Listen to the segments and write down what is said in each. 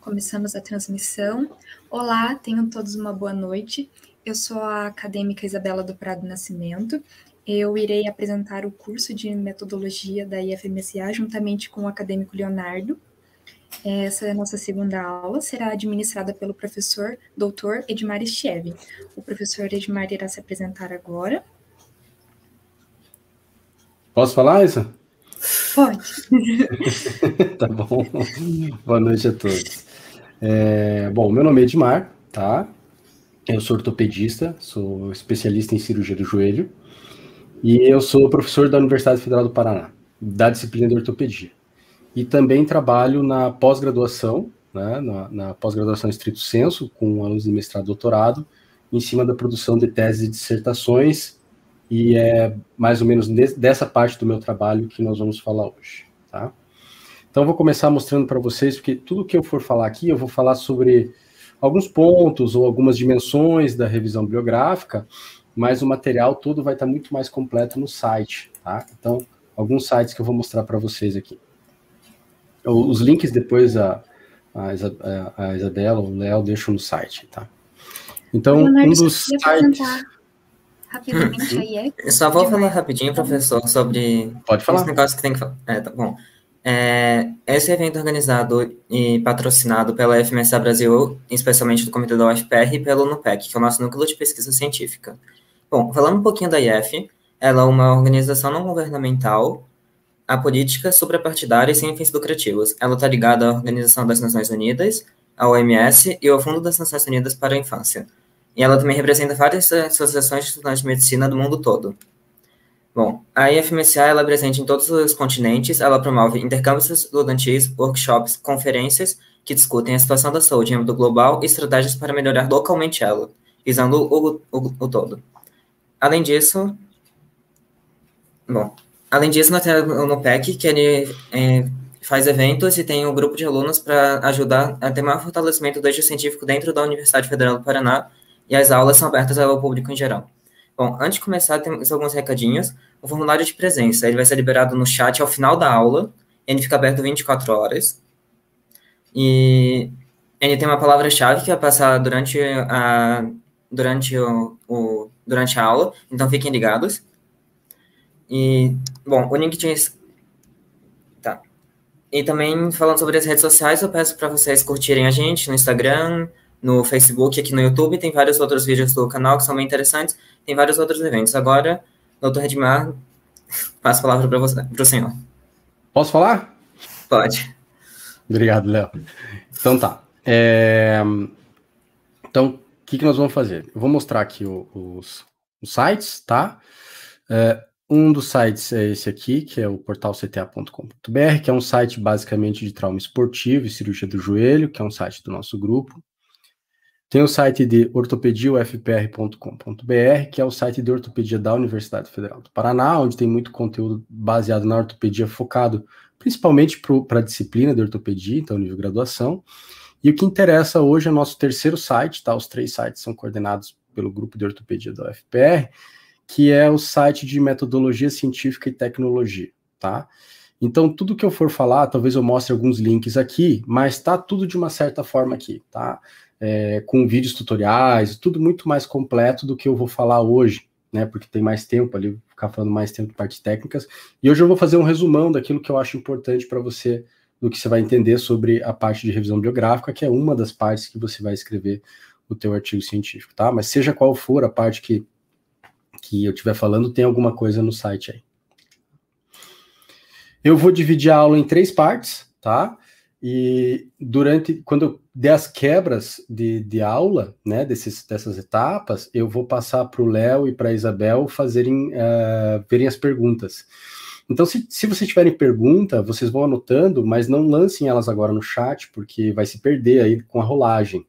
começamos a transmissão. Olá, tenham todos uma boa noite. Eu sou a acadêmica Isabela do Prado Nascimento. Eu irei apresentar o curso de metodologia da IFMSA juntamente com o acadêmico Leonardo. Essa é nossa segunda aula será administrada pelo professor Dr. Edmar Esteve. O professor Edmar irá se apresentar agora. Posso falar, Isa? Pode. tá bom. Boa noite a todos. É, bom, meu nome é Edmar, tá? Eu sou ortopedista, sou especialista em cirurgia do joelho e eu sou professor da Universidade Federal do Paraná, da disciplina de ortopedia. E também trabalho na pós-graduação, né, na, na pós-graduação estrito senso, com alunos de mestrado e doutorado, em cima da produção de teses e dissertações, e é mais ou menos dessa parte do meu trabalho que nós vamos falar hoje, tá? Então, vou começar mostrando para vocês, porque tudo que eu for falar aqui, eu vou falar sobre alguns pontos ou algumas dimensões da revisão biográfica, mas o material todo vai estar tá muito mais completo no site, tá? Então, alguns sites que eu vou mostrar para vocês aqui. Os links depois a, a Isabela, o Léo deixam no site, tá? Então, um dos sites... Rapidamente hum. aí, é? Eu só vou falar rapidinho, professor, sobre... Pode falar. Esse negócio que tem que falar. É, tá bom. É, esse evento organizado e patrocinado pela FMSA Brasil, especialmente do Comitê da UFPR e pelo NUPEC, que é o nosso Núcleo de Pesquisa Científica. Bom, falando um pouquinho da IF, ela é uma organização não governamental a política suprapartidária e sem fins lucrativos. Ela está ligada à Organização das Nações Unidas, à OMS e ao Fundo das Nações Unidas para a Infância. E ela também representa várias associações de estudantes de medicina do mundo todo. Bom, a IFMSA ela é presente em todos os continentes, ela promove intercâmbios estudantis, workshops, conferências que discutem a situação da saúde em âmbito global e estratégias para melhorar localmente ela, visando o, o, o todo. Além disso, bom, além disso, nós temos o NUPEC, que ele é, faz eventos e tem um grupo de alunos para ajudar a ter maior fortalecimento do eixo científico dentro da Universidade Federal do Paraná, e as aulas são abertas ao público em geral. Bom, antes de começar, temos alguns recadinhos. O formulário é de presença, ele vai ser liberado no chat ao final da aula. Ele fica aberto 24 horas. E ele tem uma palavra-chave que vai passar durante a, durante o, o, durante a aula, então fiquem ligados. E, bom, o link de... Tá. E também, falando sobre as redes sociais, eu peço para vocês curtirem a gente no Instagram, no Facebook, aqui no YouTube, tem vários outros vídeos do canal que são bem interessantes, tem vários outros eventos. Agora, doutor Redmar, passo a palavra para você, para o senhor. Posso falar? Pode. Obrigado, Léo. Então tá. É... Então, o que, que nós vamos fazer? Eu vou mostrar aqui os, os sites, tá? É, um dos sites é esse aqui, que é o portal cta.com.br, que é um site basicamente de trauma esportivo e cirurgia do joelho, que é um site do nosso grupo. Tem o site de ortopediaufpr.com.br, que é o site de ortopedia da Universidade Federal do Paraná, onde tem muito conteúdo baseado na ortopedia, focado principalmente para a disciplina de ortopedia, então nível de graduação. E o que interessa hoje é o nosso terceiro site, tá? Os três sites são coordenados pelo grupo de ortopedia da UFPR, que é o site de metodologia científica e tecnologia, tá? Então, tudo que eu for falar, talvez eu mostre alguns links aqui, mas tá tudo de uma certa forma aqui, tá? é, com vídeos tutoriais, tudo muito mais completo do que eu vou falar hoje, né? Porque tem mais tempo ali, vou ficar falando mais tempo de partes técnicas. E hoje eu vou fazer um resumão daquilo que eu acho importante para você, do que você vai entender sobre a parte de revisão biográfica, que é uma das partes que você vai escrever o teu artigo científico, tá? Mas seja qual for a parte que, que eu estiver falando, tem alguma coisa no site aí. Eu vou dividir a aula em três partes, tá? E durante, quando eu der as quebras de, de aula, né, desses, dessas etapas, eu vou passar para o Léo e para a Isabel fazerem, uh, verem as perguntas. Então, se, se vocês tiverem pergunta, vocês vão anotando, mas não lancem elas agora no chat, porque vai se perder aí com a rolagem.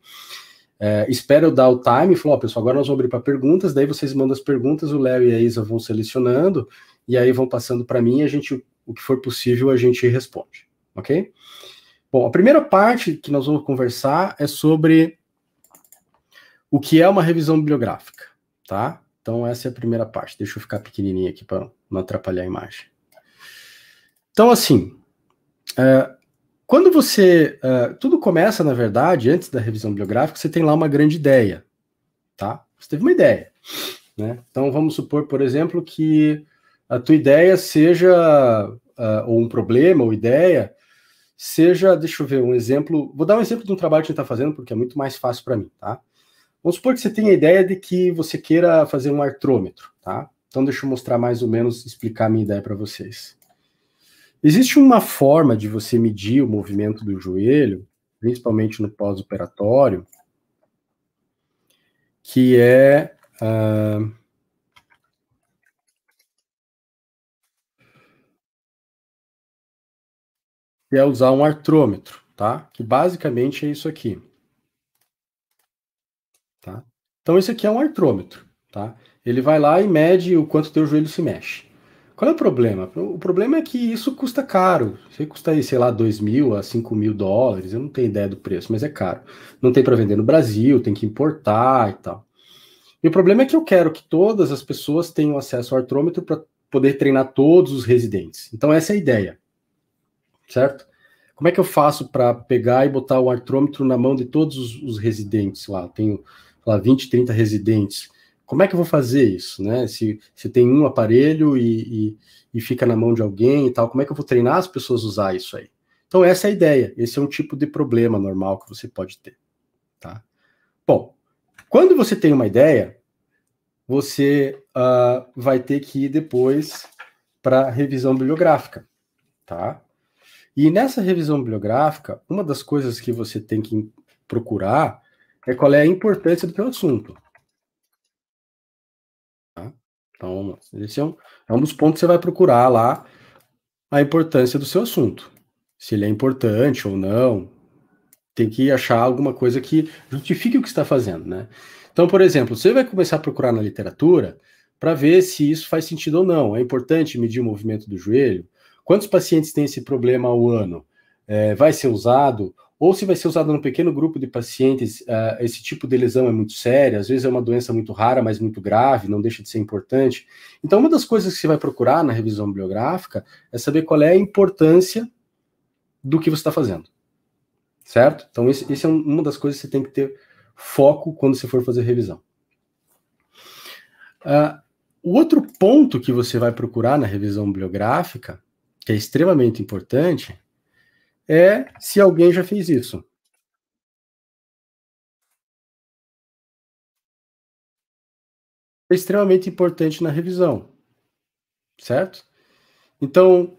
É, espero eu dar o time e falar, oh, pessoal, agora nós vamos abrir para perguntas, daí vocês mandam as perguntas, o Léo e a Isa vão selecionando, e aí vão passando para mim, e a gente, o que for possível, a gente responde, ok? Bom, a primeira parte que nós vamos conversar é sobre o que é uma revisão bibliográfica, tá? Então, essa é a primeira parte. Deixa eu ficar pequenininho aqui para não atrapalhar a imagem. Então, assim, é, quando você. É, tudo começa, na verdade, antes da revisão bibliográfica, você tem lá uma grande ideia, tá? Você teve uma ideia. Né? Então, vamos supor, por exemplo, que a tua ideia seja, uh, ou um problema, ou ideia, seja, deixa eu ver, um exemplo. Vou dar um exemplo de um trabalho que a gente está fazendo, porque é muito mais fácil para mim, tá? Vamos supor que você tenha a ideia de que você queira fazer um artrômetro, tá? Então deixa eu mostrar mais ou menos, explicar a minha ideia para vocês. Existe uma forma de você medir o movimento do joelho, principalmente no pós-operatório, que é. Uh, que é usar um artrômetro, tá? Que basicamente é isso aqui. Tá? Então, esse aqui é um artrômetro, tá? Ele vai lá e mede o quanto teu joelho se mexe. Qual é o problema? O problema é que isso custa caro. Você custa aí, sei lá, 2 mil a 5 mil dólares, eu não tenho ideia do preço, mas é caro. Não tem para vender no Brasil, tem que importar e tal. E o problema é que eu quero que todas as pessoas tenham acesso ao artrômetro para poder treinar todos os residentes. Então, essa é a ideia certo? Como é que eu faço para pegar e botar o artrômetro na mão de todos os, os residentes lá? Tenho lá 20, 30 residentes. Como é que eu vou fazer isso, né? Se, se tem um aparelho e, e, e fica na mão de alguém e tal, como é que eu vou treinar as pessoas a usar isso aí? Então, essa é a ideia. Esse é um tipo de problema normal que você pode ter. Tá? Bom, quando você tem uma ideia, você uh, vai ter que ir depois para revisão bibliográfica. Tá? E nessa revisão bibliográfica, uma das coisas que você tem que procurar é qual é a importância do teu assunto. Tá? Então, esse é um, é um dos pontos que você vai procurar lá a importância do seu assunto. Se ele é importante ou não. Tem que achar alguma coisa que justifique o que está fazendo, né? Então, por exemplo, você vai começar a procurar na literatura para ver se isso faz sentido ou não. É importante medir o movimento do joelho? Quantos pacientes têm esse problema ao ano? É, vai ser usado? Ou se vai ser usado num pequeno grupo de pacientes, uh, esse tipo de lesão é muito séria, às vezes é uma doença muito rara, mas muito grave, não deixa de ser importante. Então, uma das coisas que você vai procurar na revisão bibliográfica é saber qual é a importância do que você está fazendo. Certo? Então, esse, esse é um, uma das coisas que você tem que ter foco quando você for fazer revisão. Uh, o outro ponto que você vai procurar na revisão bibliográfica que é extremamente importante, é se alguém já fez isso. É extremamente importante na revisão, certo? Então,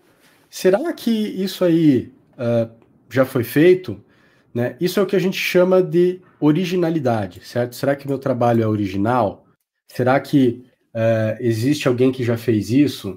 será que isso aí uh, já foi feito? Né? Isso é o que a gente chama de originalidade, certo? Será que meu trabalho é original? Será que uh, existe alguém que já fez isso?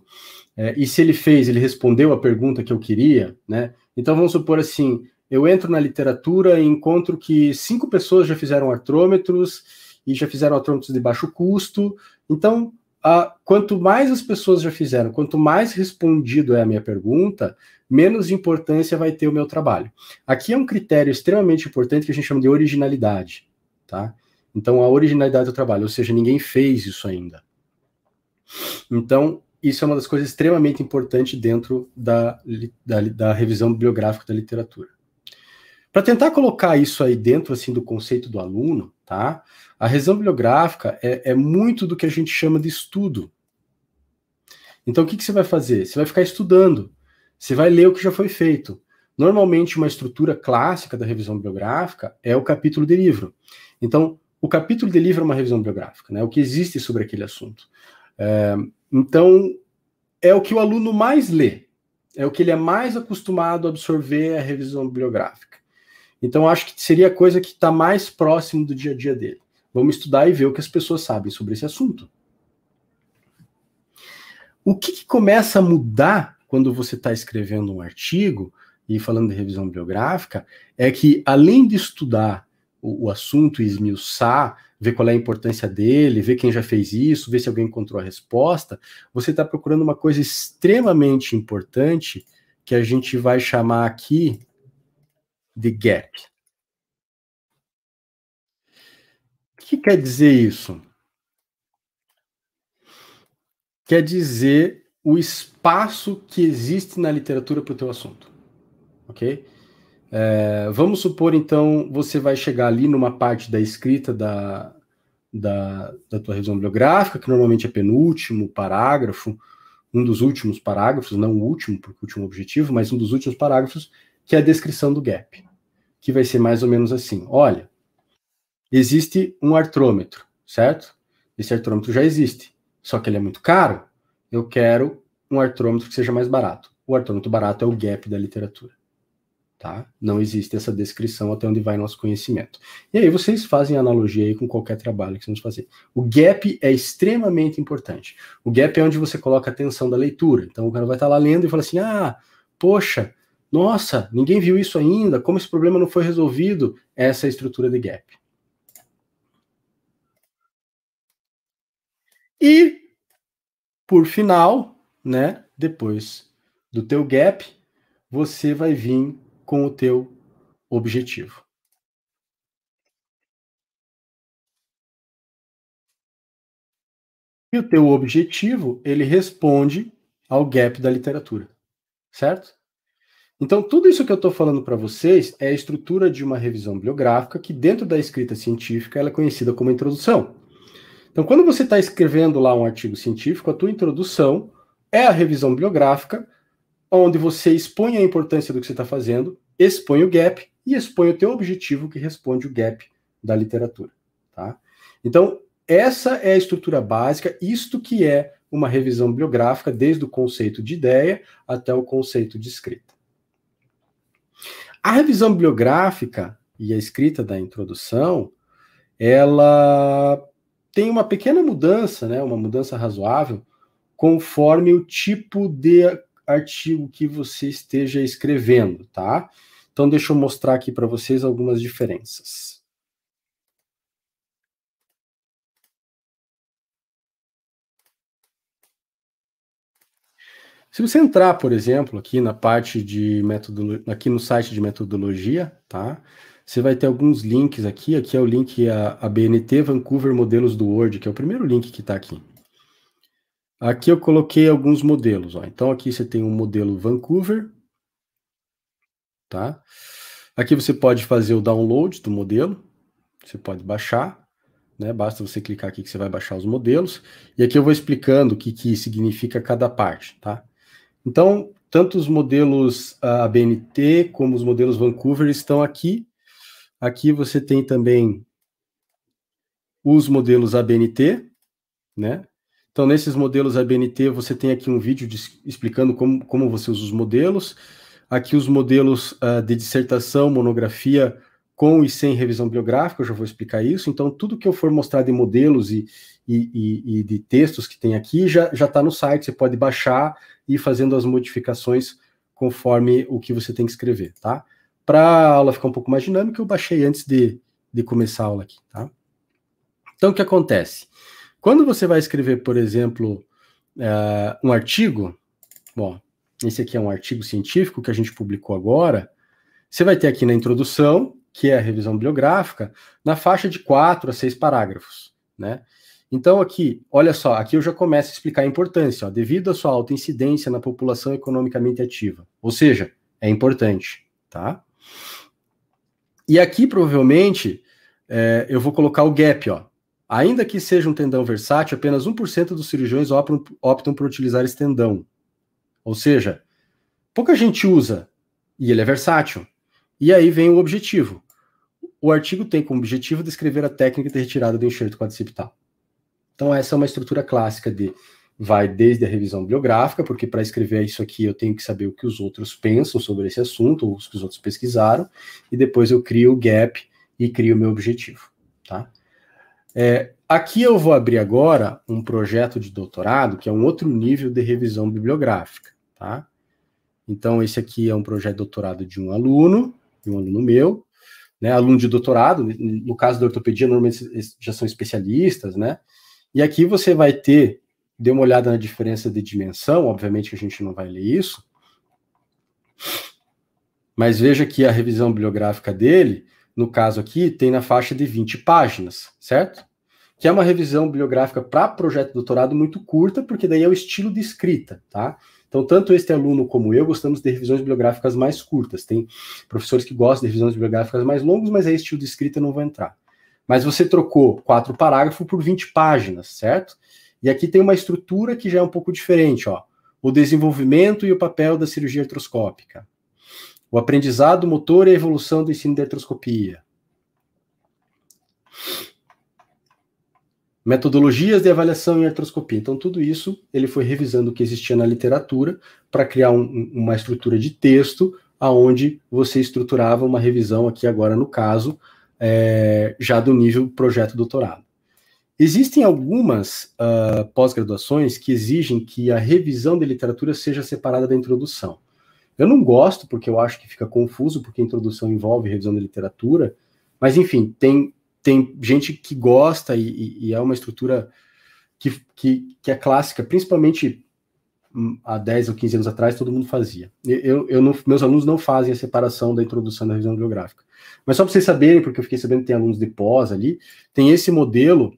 É, e se ele fez, ele respondeu a pergunta que eu queria, né? Então vamos supor assim, eu entro na literatura e encontro que cinco pessoas já fizeram artrômetros e já fizeram artrômetros de baixo custo. Então, a, quanto mais as pessoas já fizeram, quanto mais respondido é a minha pergunta, menos importância vai ter o meu trabalho. Aqui é um critério extremamente importante que a gente chama de originalidade, tá? Então, a originalidade do trabalho, ou seja, ninguém fez isso ainda. Então, isso é uma das coisas extremamente importantes dentro da, da, da revisão bibliográfica da literatura. Para tentar colocar isso aí dentro assim do conceito do aluno, tá? A revisão bibliográfica é, é muito do que a gente chama de estudo. Então, o que, que você vai fazer? Você vai ficar estudando. Você vai ler o que já foi feito. Normalmente, uma estrutura clássica da revisão bibliográfica é o capítulo de livro. Então, o capítulo de livro é uma revisão bibliográfica, né? O que existe sobre aquele assunto. É, então, é o que o aluno mais lê, é o que ele é mais acostumado a absorver a revisão bibliográfica. Então, acho que seria a coisa que está mais próximo do dia a dia dele. Vamos estudar e ver o que as pessoas sabem sobre esse assunto. O que, que começa a mudar quando você está escrevendo um artigo e falando de revisão bibliográfica é que, além de estudar o, o assunto e esmiuçar ver qual é a importância dele, ver quem já fez isso, ver se alguém encontrou a resposta, você está procurando uma coisa extremamente importante que a gente vai chamar aqui de gap. O que quer dizer isso? Quer dizer o espaço que existe na literatura para o teu assunto, ok? É, vamos supor, então, você vai chegar ali numa parte da escrita da, da, da tua revisão bibliográfica, que normalmente é penúltimo parágrafo, um dos últimos parágrafos, não o último, porque o último é objetivo, mas um dos últimos parágrafos, que é a descrição do gap, que vai ser mais ou menos assim: olha, existe um artrômetro, certo? Esse artrômetro já existe, só que ele é muito caro. Eu quero um artrômetro que seja mais barato. O artrômetro barato é o gap da literatura. Tá? Não existe essa descrição até onde vai nosso conhecimento. E aí vocês fazem analogia aí com qualquer trabalho que vocês fazer. O gap é extremamente importante. O gap é onde você coloca a atenção da leitura. Então o cara vai estar lá lendo e fala assim: "Ah, poxa, nossa, ninguém viu isso ainda, como esse problema não foi resolvido?" Essa é a estrutura de gap. E por final, né, depois do teu gap, você vai vir com o teu objetivo. E o teu objetivo, ele responde ao gap da literatura, certo? Então, tudo isso que eu estou falando para vocês é a estrutura de uma revisão bibliográfica que, dentro da escrita científica, ela é conhecida como introdução. Então, quando você está escrevendo lá um artigo científico, a tua introdução é a revisão bibliográfica onde você expõe a importância do que você está fazendo, expõe o gap e expõe o teu objetivo que responde o gap da literatura, tá? Então, essa é a estrutura básica, isto que é uma revisão biográfica, desde o conceito de ideia até o conceito de escrita. A revisão biográfica e a escrita da introdução, ela tem uma pequena mudança, né, uma mudança razoável, conforme o tipo de artigo que você esteja escrevendo, tá? Então, deixa eu mostrar aqui para vocês algumas diferenças. Se você entrar, por exemplo, aqui na parte de metodologia, aqui no site de metodologia, tá? Você vai ter alguns links aqui. Aqui é o link a, a BNT Vancouver Modelos do Word, que é o primeiro link que está aqui. Aqui eu coloquei alguns modelos. Ó. Então, aqui você tem um modelo Vancouver. Tá? Aqui você pode fazer o download do modelo. Você pode baixar. Né? Basta você clicar aqui que você vai baixar os modelos. E aqui eu vou explicando o que, que significa cada parte. Tá? Então, tanto os modelos ABNT ah, como os modelos Vancouver estão aqui. Aqui você tem também os modelos ABNT, né? Então, nesses modelos ABNT, você tem aqui um vídeo de, explicando como, como você usa os modelos. Aqui os modelos uh, de dissertação, monografia, com e sem revisão biográfica, eu já vou explicar isso. Então, tudo que eu for mostrar de modelos e, e, e, e de textos que tem aqui já está no site, você pode baixar e ir fazendo as modificações conforme o que você tem que escrever, tá? Para a aula ficar um pouco mais dinâmica, eu baixei antes de, de começar a aula aqui, tá? Então, o que acontece? Quando você vai escrever, por exemplo, uh, um artigo, bom, esse aqui é um artigo científico que a gente publicou agora, você vai ter aqui na introdução, que é a revisão bibliográfica, na faixa de quatro a seis parágrafos, né? Então, aqui, olha só, aqui eu já começo a explicar a importância, ó, devido à sua alta incidência na população economicamente ativa. Ou seja, é importante, tá? E aqui, provavelmente, é, eu vou colocar o gap, ó, Ainda que seja um tendão versátil, apenas 1% dos cirurgiões optam, optam por utilizar esse tendão. Ou seja, pouca gente usa e ele é versátil. E aí vem o objetivo. O artigo tem como objetivo descrever a técnica de retirada do enxerto quadricipital. Então, essa é uma estrutura clássica de vai desde a revisão biográfica, porque para escrever isso aqui eu tenho que saber o que os outros pensam sobre esse assunto, ou os que os outros pesquisaram, e depois eu crio o gap e crio o meu objetivo, tá? É, aqui eu vou abrir agora um projeto de doutorado, que é um outro nível de revisão bibliográfica, tá? Então, esse aqui é um projeto de doutorado de um aluno, de um aluno meu, né, aluno de doutorado, no caso da ortopedia, normalmente já são especialistas, né? E aqui você vai ter, dê uma olhada na diferença de dimensão, obviamente que a gente não vai ler isso, mas veja que a revisão bibliográfica dele no caso aqui, tem na faixa de 20 páginas, certo? Que é uma revisão bibliográfica para projeto de doutorado muito curta, porque daí é o estilo de escrita, tá? Então, tanto este aluno como eu gostamos de revisões bibliográficas mais curtas. Tem professores que gostam de revisões bibliográficas mais longas, mas aí é estilo de escrita não vai entrar. Mas você trocou quatro parágrafos por 20 páginas, certo? E aqui tem uma estrutura que já é um pouco diferente, ó. O desenvolvimento e o papel da cirurgia artroscópica o aprendizado motor e é a evolução do ensino de artroscopia. Metodologias de avaliação em artroscopia. Então, tudo isso ele foi revisando o que existia na literatura para criar um, uma estrutura de texto aonde você estruturava uma revisão aqui agora no caso, é, já do nível projeto doutorado. Existem algumas uh, pós-graduações que exigem que a revisão de literatura seja separada da introdução. Eu não gosto, porque eu acho que fica confuso, porque a introdução envolve revisão da literatura, mas enfim, tem, tem gente que gosta e, e é uma estrutura que, que, que é clássica, principalmente hum, há 10 ou 15 anos atrás, todo mundo fazia. Eu, eu não, meus alunos não fazem a separação da introdução da revisão bibliográfica. Mas só para vocês saberem, porque eu fiquei sabendo que tem alunos de pós ali, tem esse modelo,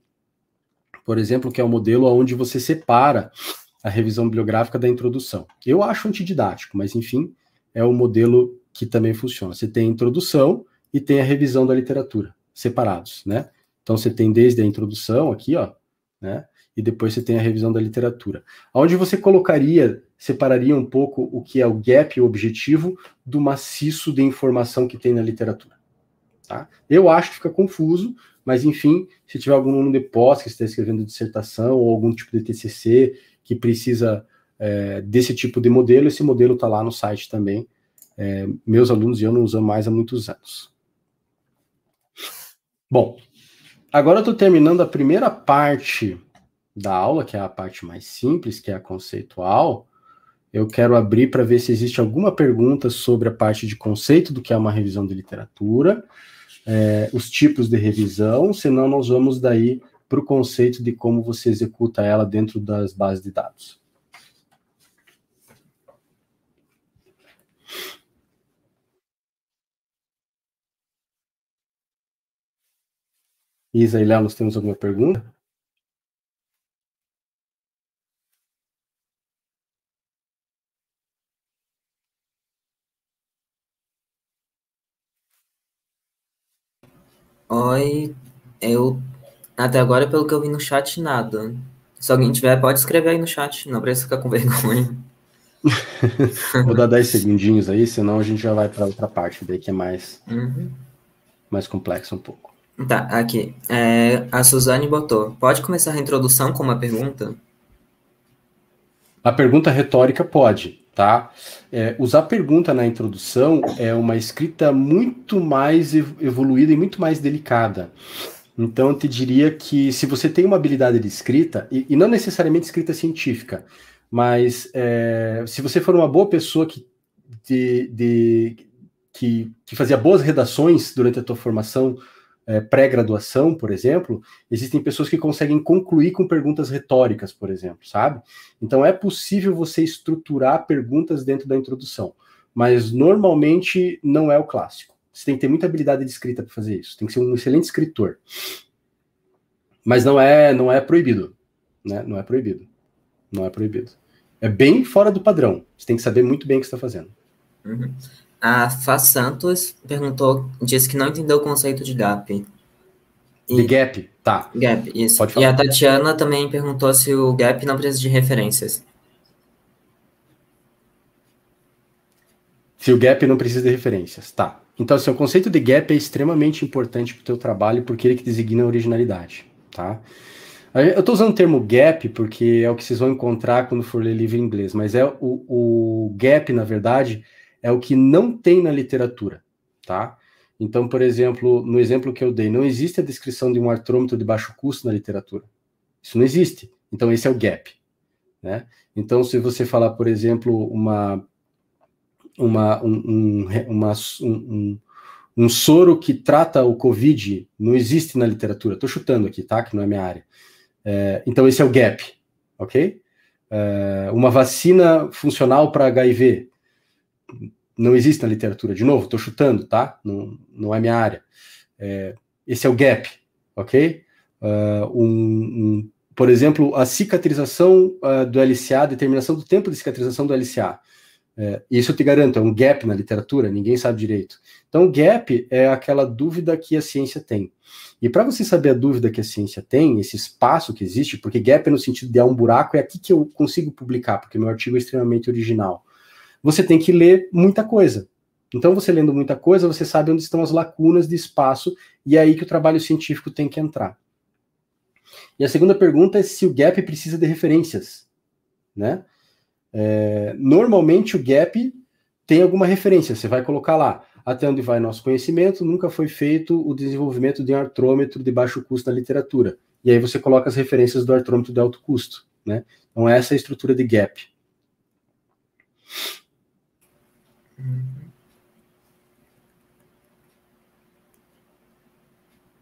por exemplo, que é o um modelo onde você separa a revisão bibliográfica da introdução. Eu acho antididático, mas enfim, é o modelo que também funciona. Você tem a introdução e tem a revisão da literatura, separados, né? Então você tem desde a introdução aqui, ó, né? E depois você tem a revisão da literatura. Onde você colocaria, separaria um pouco o que é o gap, o objetivo, do maciço de informação que tem na literatura. Tá? Eu acho que fica confuso, mas enfim, se tiver algum aluno de pós que está escrevendo dissertação ou algum tipo de TCC que precisa é, desse tipo de modelo. Esse modelo está lá no site também. É, meus alunos e eu não usamos mais há muitos anos. Bom, agora eu estou terminando a primeira parte da aula, que é a parte mais simples, que é a conceitual. Eu quero abrir para ver se existe alguma pergunta sobre a parte de conceito do que é uma revisão de literatura, é, os tipos de revisão, senão nós vamos daí para o conceito de como você executa ela dentro das bases de dados. Isa e Léo, nós temos alguma pergunta? Oi, eu até agora, pelo que eu vi no chat, nada. Se alguém tiver, pode escrever aí no chat, não precisa ficar com vergonha. Vou dar 10 segundinhos aí, senão a gente já vai para outra parte daí que é mais, uhum. mais complexa um pouco. Tá, aqui. É, a Suzane botou. Pode começar a introdução com uma pergunta? A pergunta retórica pode, tá? É, usar pergunta na introdução é uma escrita muito mais evoluída e muito mais delicada. Então, eu te diria que se você tem uma habilidade de escrita, e, e não necessariamente escrita científica, mas é, se você for uma boa pessoa que, de, de, que, que fazia boas redações durante a tua formação é, pré-graduação, por exemplo, existem pessoas que conseguem concluir com perguntas retóricas, por exemplo, sabe? Então, é possível você estruturar perguntas dentro da introdução, mas normalmente não é o clássico. Você tem que ter muita habilidade de escrita para fazer isso. Tem que ser um excelente escritor. Mas não é, não é proibido, né? Não é proibido. Não é proibido. É bem fora do padrão. Você tem que saber muito bem o que está fazendo. Uhum. A Fá Santos perguntou, disse que não entendeu o conceito de gap. E... De gap, tá. Gap, isso. Pode falar. E a Tatiana também perguntou se o gap não precisa de referências. Se o gap não precisa de referências, tá. Então, assim, o conceito de gap é extremamente importante para o teu trabalho, porque ele que designa a originalidade, tá? Eu estou usando o termo gap porque é o que vocês vão encontrar quando for ler livro em inglês, mas é o, o gap, na verdade, é o que não tem na literatura, tá? Então, por exemplo, no exemplo que eu dei, não existe a descrição de um artrômetro de baixo custo na literatura. Isso não existe. Então, esse é o gap, né? Então, se você falar, por exemplo, uma uma, um, um, uma, um, um, soro que trata o Covid não existe na literatura. Estou chutando aqui, tá? Que não é minha área. É, então, esse é o gap, ok? É, uma vacina funcional para HIV não existe na literatura. De novo, estou chutando, tá? Não, não é minha área. É, esse é o gap, ok? Uh, um, um, por exemplo, a cicatrização uh, do LCA, a determinação do tempo de cicatrização do LCA. É, isso eu te garanto, é um gap na literatura, ninguém sabe direito. Então, gap é aquela dúvida que a ciência tem. E para você saber a dúvida que a ciência tem, esse espaço que existe, porque gap é no sentido de há um buraco, é aqui que eu consigo publicar, porque meu artigo é extremamente original. Você tem que ler muita coisa. Então, você lendo muita coisa, você sabe onde estão as lacunas de espaço, e é aí que o trabalho científico tem que entrar. E a segunda pergunta é se o gap precisa de referências, né? É, normalmente o gap tem alguma referência, você vai colocar lá. Até onde vai nosso conhecimento, nunca foi feito o desenvolvimento de um artrômetro de baixo custo na literatura. E aí você coloca as referências do artrômetro de alto custo. Né? Então, essa é a estrutura de gap.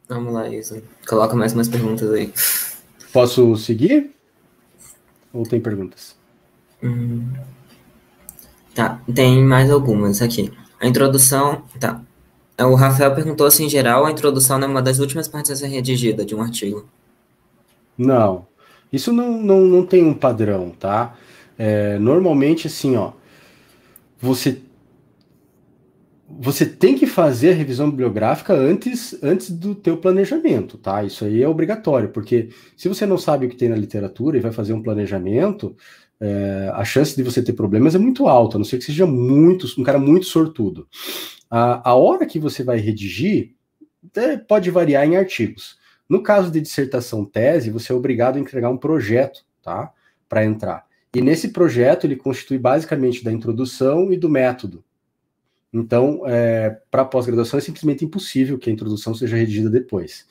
Vamos lá, Isa. Coloca mais umas perguntas aí. Posso seguir? Ou tem perguntas? Hum. Tá, tem mais algumas aqui. A introdução. Tá. É, o Rafael perguntou se, em geral, a introdução é uma das últimas partes a ser redigida de um artigo. Não. Isso não, não, não tem um padrão, tá? É, normalmente, assim, ó. Você. Você tem que fazer a revisão bibliográfica antes, antes do teu planejamento, tá? Isso aí é obrigatório, porque se você não sabe o que tem na literatura e vai fazer um planejamento, é, a chance de você ter problemas é muito alta, a não ser que seja muito, um cara muito sortudo. A, a hora que você vai redigir é, pode variar em artigos. No caso de dissertação tese, você é obrigado a entregar um projeto, tá? Para entrar. E nesse projeto ele constitui basicamente da introdução e do método. Então, é, para pós-graduação é simplesmente impossível que a introdução seja redigida depois.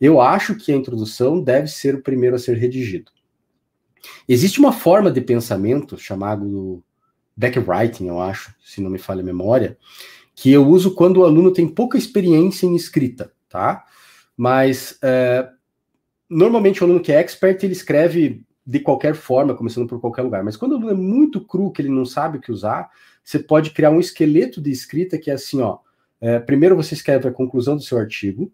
Eu acho que a introdução deve ser o primeiro a ser redigido. Existe uma forma de pensamento chamado backwriting, eu acho, se não me falha a memória, que eu uso quando o aluno tem pouca experiência em escrita, tá? Mas é, normalmente o aluno que é expert, ele escreve de qualquer forma, começando por qualquer lugar. Mas quando o aluno é muito cru, que ele não sabe o que usar, você pode criar um esqueleto de escrita que é assim, ó. É, primeiro você escreve a conclusão do seu artigo,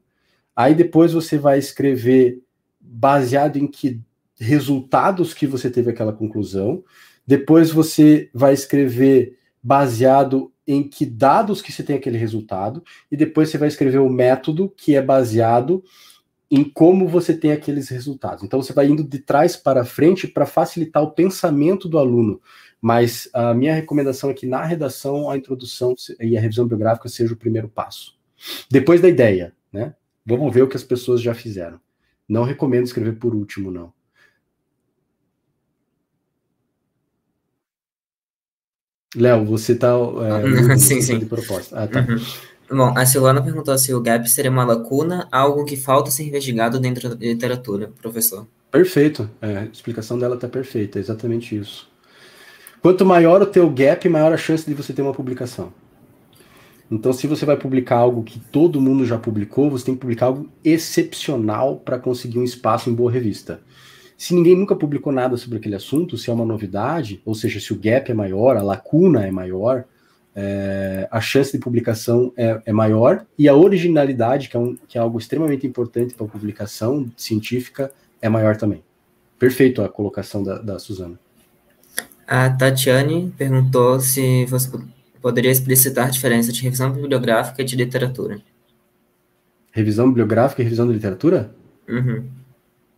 aí depois você vai escrever baseado em que resultados que você teve aquela conclusão. Depois você vai escrever baseado em que dados que você tem aquele resultado. E depois você vai escrever o método que é baseado em como você tem aqueles resultados. Então você vai indo de trás para frente para facilitar o pensamento do aluno. Mas a minha recomendação é que na redação a introdução e a revisão biográfica seja o primeiro passo. Depois da ideia, né? Vamos ver o que as pessoas já fizeram. Não recomendo escrever por último, não. Léo, você tá. É, uhum, sim, sim. De proposta. Ah, tá. Uhum. Bom, a Silvana perguntou se o gap seria uma lacuna, algo que falta ser investigado dentro da literatura, professor. Perfeito. É, a explicação dela está perfeita, é exatamente isso. Quanto maior o teu gap, maior a chance de você ter uma publicação. Então, se você vai publicar algo que todo mundo já publicou, você tem que publicar algo excepcional para conseguir um espaço em boa revista. Se ninguém nunca publicou nada sobre aquele assunto, se é uma novidade, ou seja, se o gap é maior, a lacuna é maior, é, a chance de publicação é, é, maior e a originalidade, que é, um, que é algo extremamente importante para a publicação científica, é maior também. Perfeito a colocação da, da Suzana. A Tatiane perguntou se você poderia explicitar a diferença de revisão bibliográfica e de literatura. Revisão bibliográfica e revisão de literatura? Uhum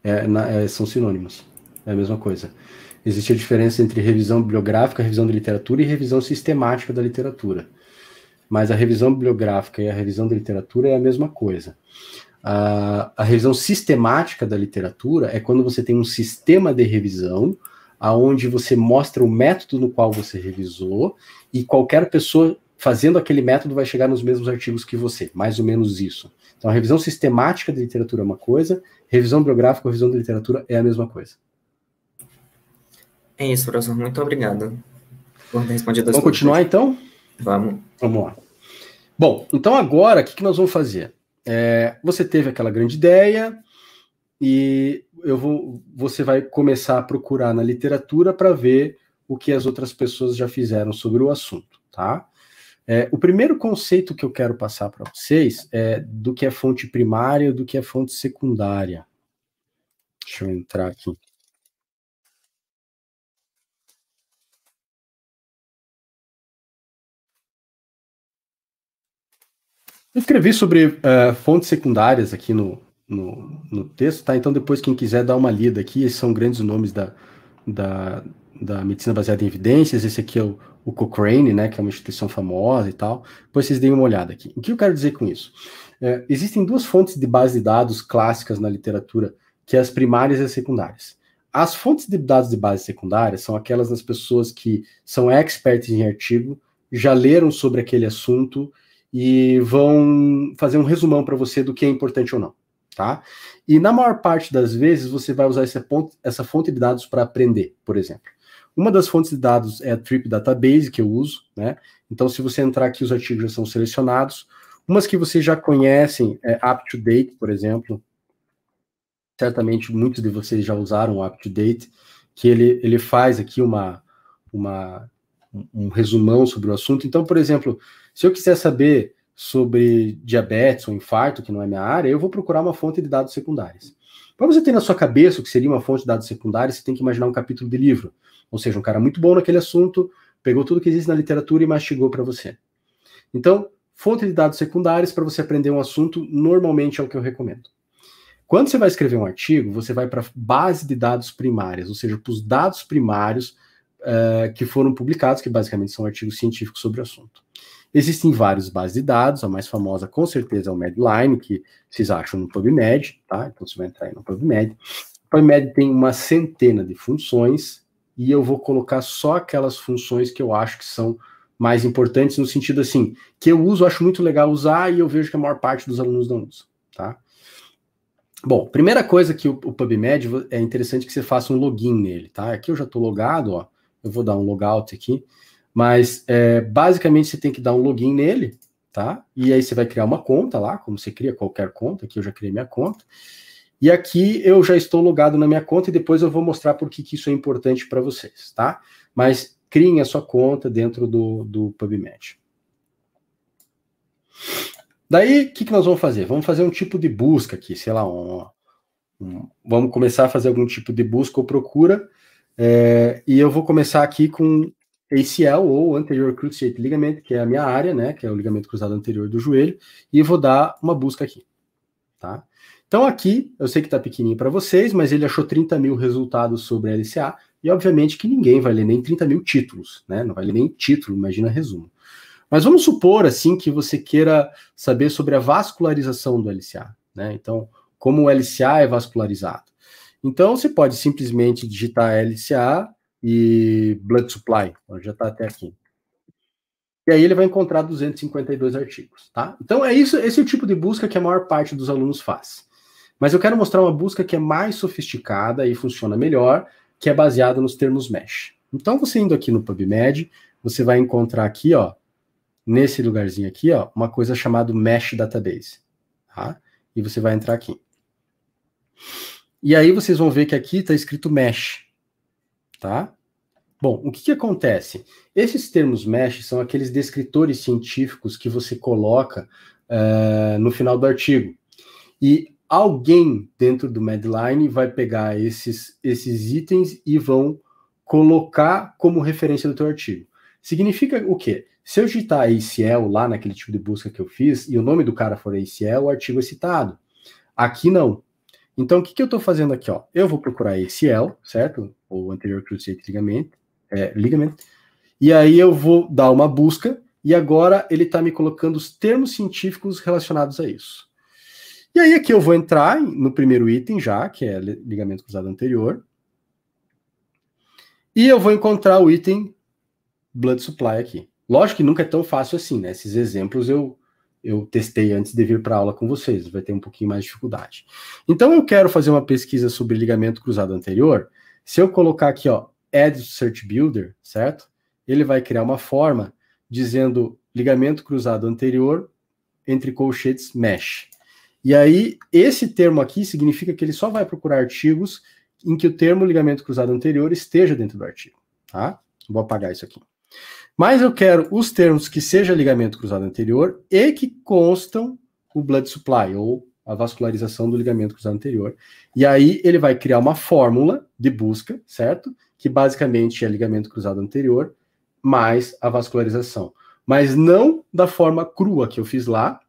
é, na, é, são sinônimos. É a mesma coisa. Existe a diferença entre revisão bibliográfica, revisão da literatura e revisão sistemática da literatura. Mas a revisão bibliográfica e a revisão da literatura é a mesma coisa. A, a revisão sistemática da literatura é quando você tem um sistema de revisão aonde você mostra o método no qual você revisou e qualquer pessoa fazendo aquele método vai chegar nos mesmos artigos que você, mais ou menos isso. Então, a revisão sistemática de literatura é uma coisa, revisão biográfica, revisão de literatura é a mesma coisa. É isso, professor. Muito obrigado por ter respondido as Vamos continuar, então? Vamos. Vamos lá. Bom, então agora, o que, que nós vamos fazer? É, você teve aquela grande ideia e eu vou, você vai começar a procurar na literatura para ver o que as outras pessoas já fizeram sobre o assunto, tá? É, o primeiro conceito que eu quero passar para vocês é do que é fonte primária e do que é fonte secundária. Deixa eu entrar aqui. Eu escrevi sobre uh, fontes secundárias aqui no, no, no, texto, tá? Então, depois, quem quiser dar uma lida aqui, esses são grandes nomes da, da, da medicina baseada em evidências. Esse aqui é o o Cochrane, né, que é uma instituição famosa e tal. Depois vocês deem uma olhada aqui. O que eu quero dizer com isso? É, existem duas fontes de base de dados clássicas na literatura, que é as primárias e as secundárias. As fontes de dados de base secundária são aquelas das pessoas que são experts em artigo, já leram sobre aquele assunto e vão fazer um resumão para você do que é importante ou não, tá? E na maior parte das vezes você vai usar essa, ponto, essa fonte de dados para aprender, por exemplo. Uma das fontes de dados é a Trip Database, que eu uso, né? Então, se você entrar aqui, os artigos já são selecionados. Umas que vocês já conhecem é UpToDate, por exemplo. Certamente muitos de vocês já usaram o UpToDate, que ele, ele faz aqui uma, uma, um resumão sobre o assunto. Então, por exemplo, se eu quiser saber sobre diabetes ou infarto, que não é minha área, eu vou procurar uma fonte de dados secundários. Para você ter na sua cabeça o que seria uma fonte de dados secundários, você tem que imaginar um capítulo de livro. Ou seja, um cara muito bom naquele assunto, pegou tudo que existe na literatura e mastigou para você. Então, fonte de dados secundários para você aprender um assunto, normalmente é o que eu recomendo. Quando você vai escrever um artigo, você vai para base de dados primárias, ou seja, para os dados primários uh, que foram publicados, que basicamente são artigos científicos sobre o assunto. Existem várias bases de dados, a mais famosa com certeza é o Medline, que vocês acham no PubMed, tá? Então você vai entrar aí no PubMed. O PubMed tem uma centena de funções, e eu vou colocar só aquelas funções que eu acho que são mais importantes, no sentido assim, que eu uso, acho muito legal usar e eu vejo que a maior parte dos alunos não usa, tá? Bom, primeira coisa que o, o PubMed é interessante que você faça um login nele, tá? Aqui eu já estou logado, ó, eu vou dar um logout aqui, mas é, basicamente você tem que dar um login nele, tá? E aí você vai criar uma conta lá, como você cria qualquer conta, aqui eu já criei minha conta. E aqui eu já estou logado na minha conta e depois eu vou mostrar por que, isso é importante para vocês, tá? Mas criem a sua conta dentro do, do PubMed. Daí, o que, que nós vamos fazer? Vamos fazer um tipo de busca aqui, sei lá, um, um, vamos começar a fazer algum tipo de busca ou procura. É, e eu vou começar aqui com ACL ou anterior cruciate ligament, que é a minha área, né? Que é o ligamento cruzado anterior do joelho, e vou dar uma busca aqui, tá? Então aqui, eu sei que está pequenininho para vocês, mas ele achou 30 mil resultados sobre LCA, e obviamente que ninguém vai ler nem 30 mil títulos, né? Não vai ler nem título, imagina resumo. Mas vamos supor, assim, que você queira saber sobre a vascularização do LCA, né? Então, como o LCA é vascularizado. Então, você pode simplesmente digitar LCA e blood supply, já está até aqui. E aí ele vai encontrar 252 artigos, tá? Então, é isso, esse é o tipo de busca que a maior parte dos alunos faz. Mas eu quero mostrar uma busca que é mais sofisticada e funciona melhor, que é baseada nos termos mesh. Então, você indo aqui no PubMed, você vai encontrar aqui, ó, nesse lugarzinho aqui, ó, uma coisa chamada Mesh Database. Tá? E você vai entrar aqui. E aí vocês vão ver que aqui está escrito Mesh. Tá? Bom, o que, que acontece? Esses termos Mesh são aqueles descritores científicos que você coloca uh, no final do artigo. E alguém dentro do Medline vai pegar esses, esses itens e vão colocar como referência do teu artigo. Significa o quê? Se eu digitar ACL lá naquele tipo de busca que eu fiz e o nome do cara for ACL, o artigo é citado. Aqui não. Então, o que, que eu estou fazendo aqui? Ó? Eu vou procurar ACL, certo? O anterior cruciate ligamento, é, ligament. E aí eu vou dar uma busca e agora ele está me colocando os termos científicos relacionados a isso. E aí aqui eu vou entrar no primeiro item já, que é ligamento cruzado anterior. E eu vou encontrar o item blood supply aqui. Lógico que nunca é tão fácil assim, né? Esses exemplos eu eu testei antes de vir para aula com vocês, vai ter um pouquinho mais de dificuldade. Então eu quero fazer uma pesquisa sobre ligamento cruzado anterior. Se eu colocar aqui, ó, add search builder, certo? Ele vai criar uma forma dizendo ligamento cruzado anterior entre colchetes mesh. E aí, esse termo aqui significa que ele só vai procurar artigos em que o termo ligamento cruzado anterior esteja dentro do artigo, tá? Vou apagar isso aqui. Mas eu quero os termos que seja ligamento cruzado anterior e que constam o blood supply, ou a vascularização do ligamento cruzado anterior. E aí ele vai criar uma fórmula de busca, certo? Que basicamente é ligamento cruzado anterior mais a vascularização. Mas não da forma crua que eu fiz lá,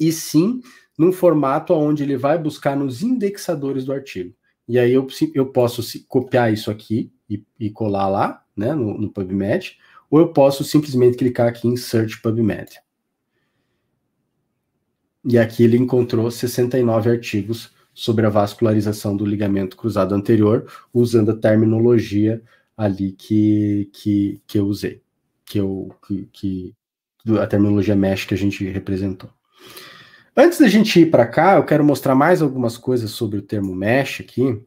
e sim num formato onde ele vai buscar nos indexadores do artigo. E aí eu, eu posso copiar isso aqui e, e colar lá, né, no, no, PubMed, ou eu posso simplesmente clicar aqui em Search PubMed. E aqui ele encontrou 69 artigos sobre a vascularização do ligamento cruzado anterior, usando a terminologia ali que, que, que eu usei, que, eu, que, que a terminologia mesh que a gente representou. Antes da gente ir para cá, eu quero mostrar mais algumas coisas sobre o termo mesh aqui,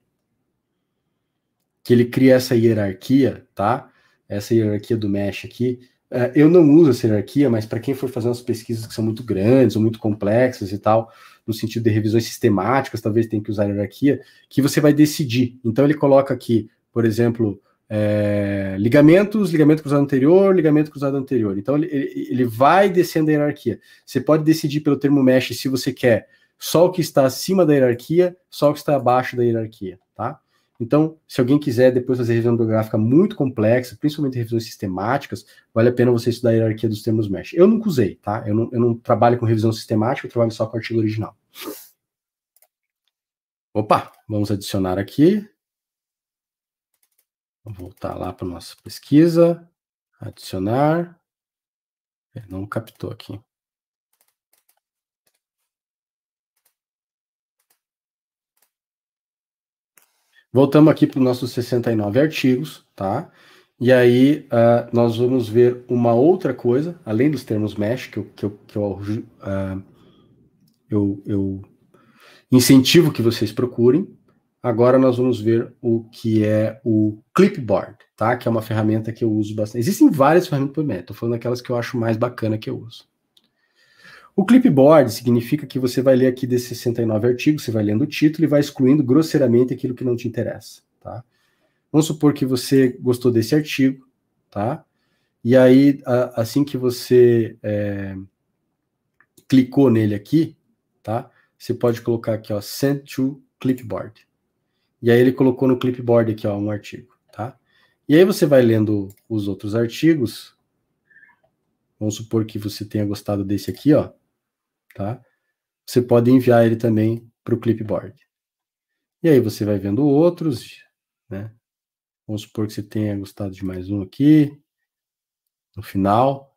que ele cria essa hierarquia, tá? Essa hierarquia do mesh aqui. É, eu não uso essa hierarquia, mas para quem for fazer umas pesquisas que são muito grandes ou muito complexas e tal, no sentido de revisões sistemáticas, talvez tenha que usar hierarquia, que você vai decidir. Então ele coloca aqui, por exemplo, é, ligamentos, ligamento cruzado anterior, ligamento cruzado anterior. Então ele, ele vai descendo a hierarquia. Você pode decidir pelo termo mesh se você quer só o que está acima da hierarquia, só o que está abaixo da hierarquia, tá? Então, se alguém quiser depois fazer revisão bibliográfica muito complexa, principalmente revisões sistemáticas, vale a pena você estudar a hierarquia dos termos mesh. Eu nunca usei, tá? Eu não, eu não trabalho com revisão sistemática, eu trabalho só com artigo original. Opa, vamos adicionar aqui voltar lá para nossa pesquisa, adicionar. Ele é, não captou aqui. Voltamos aqui para os nossos 69 artigos, tá? E aí uh, nós vamos ver uma outra coisa, além dos termos mesh, que eu, que eu, que eu, uh, eu, eu incentivo que vocês procurem, Agora nós vamos ver o que é o Clipboard, tá? Que é uma ferramenta que eu uso bastante. Existem várias ferramentas por método, falando aquelas que eu acho mais bacana que eu uso. O clipboard significa que você vai ler aqui desses 69 artigos, você vai lendo o título e vai excluindo grosseiramente aquilo que não te interessa, tá? Vamos supor que você gostou desse artigo, tá? E aí, a, assim que você é, clicou nele aqui, tá? Você pode colocar aqui, ó, sent to clipboard. E aí ele colocou no clipboard aqui, ó, um artigo, tá? E aí você vai lendo os outros artigos. Vamos supor que você tenha gostado desse aqui, ó, tá? Você pode enviar ele também para o clipboard. E aí você vai vendo outros, né? Vamos supor que você tenha gostado de mais um aqui, no final.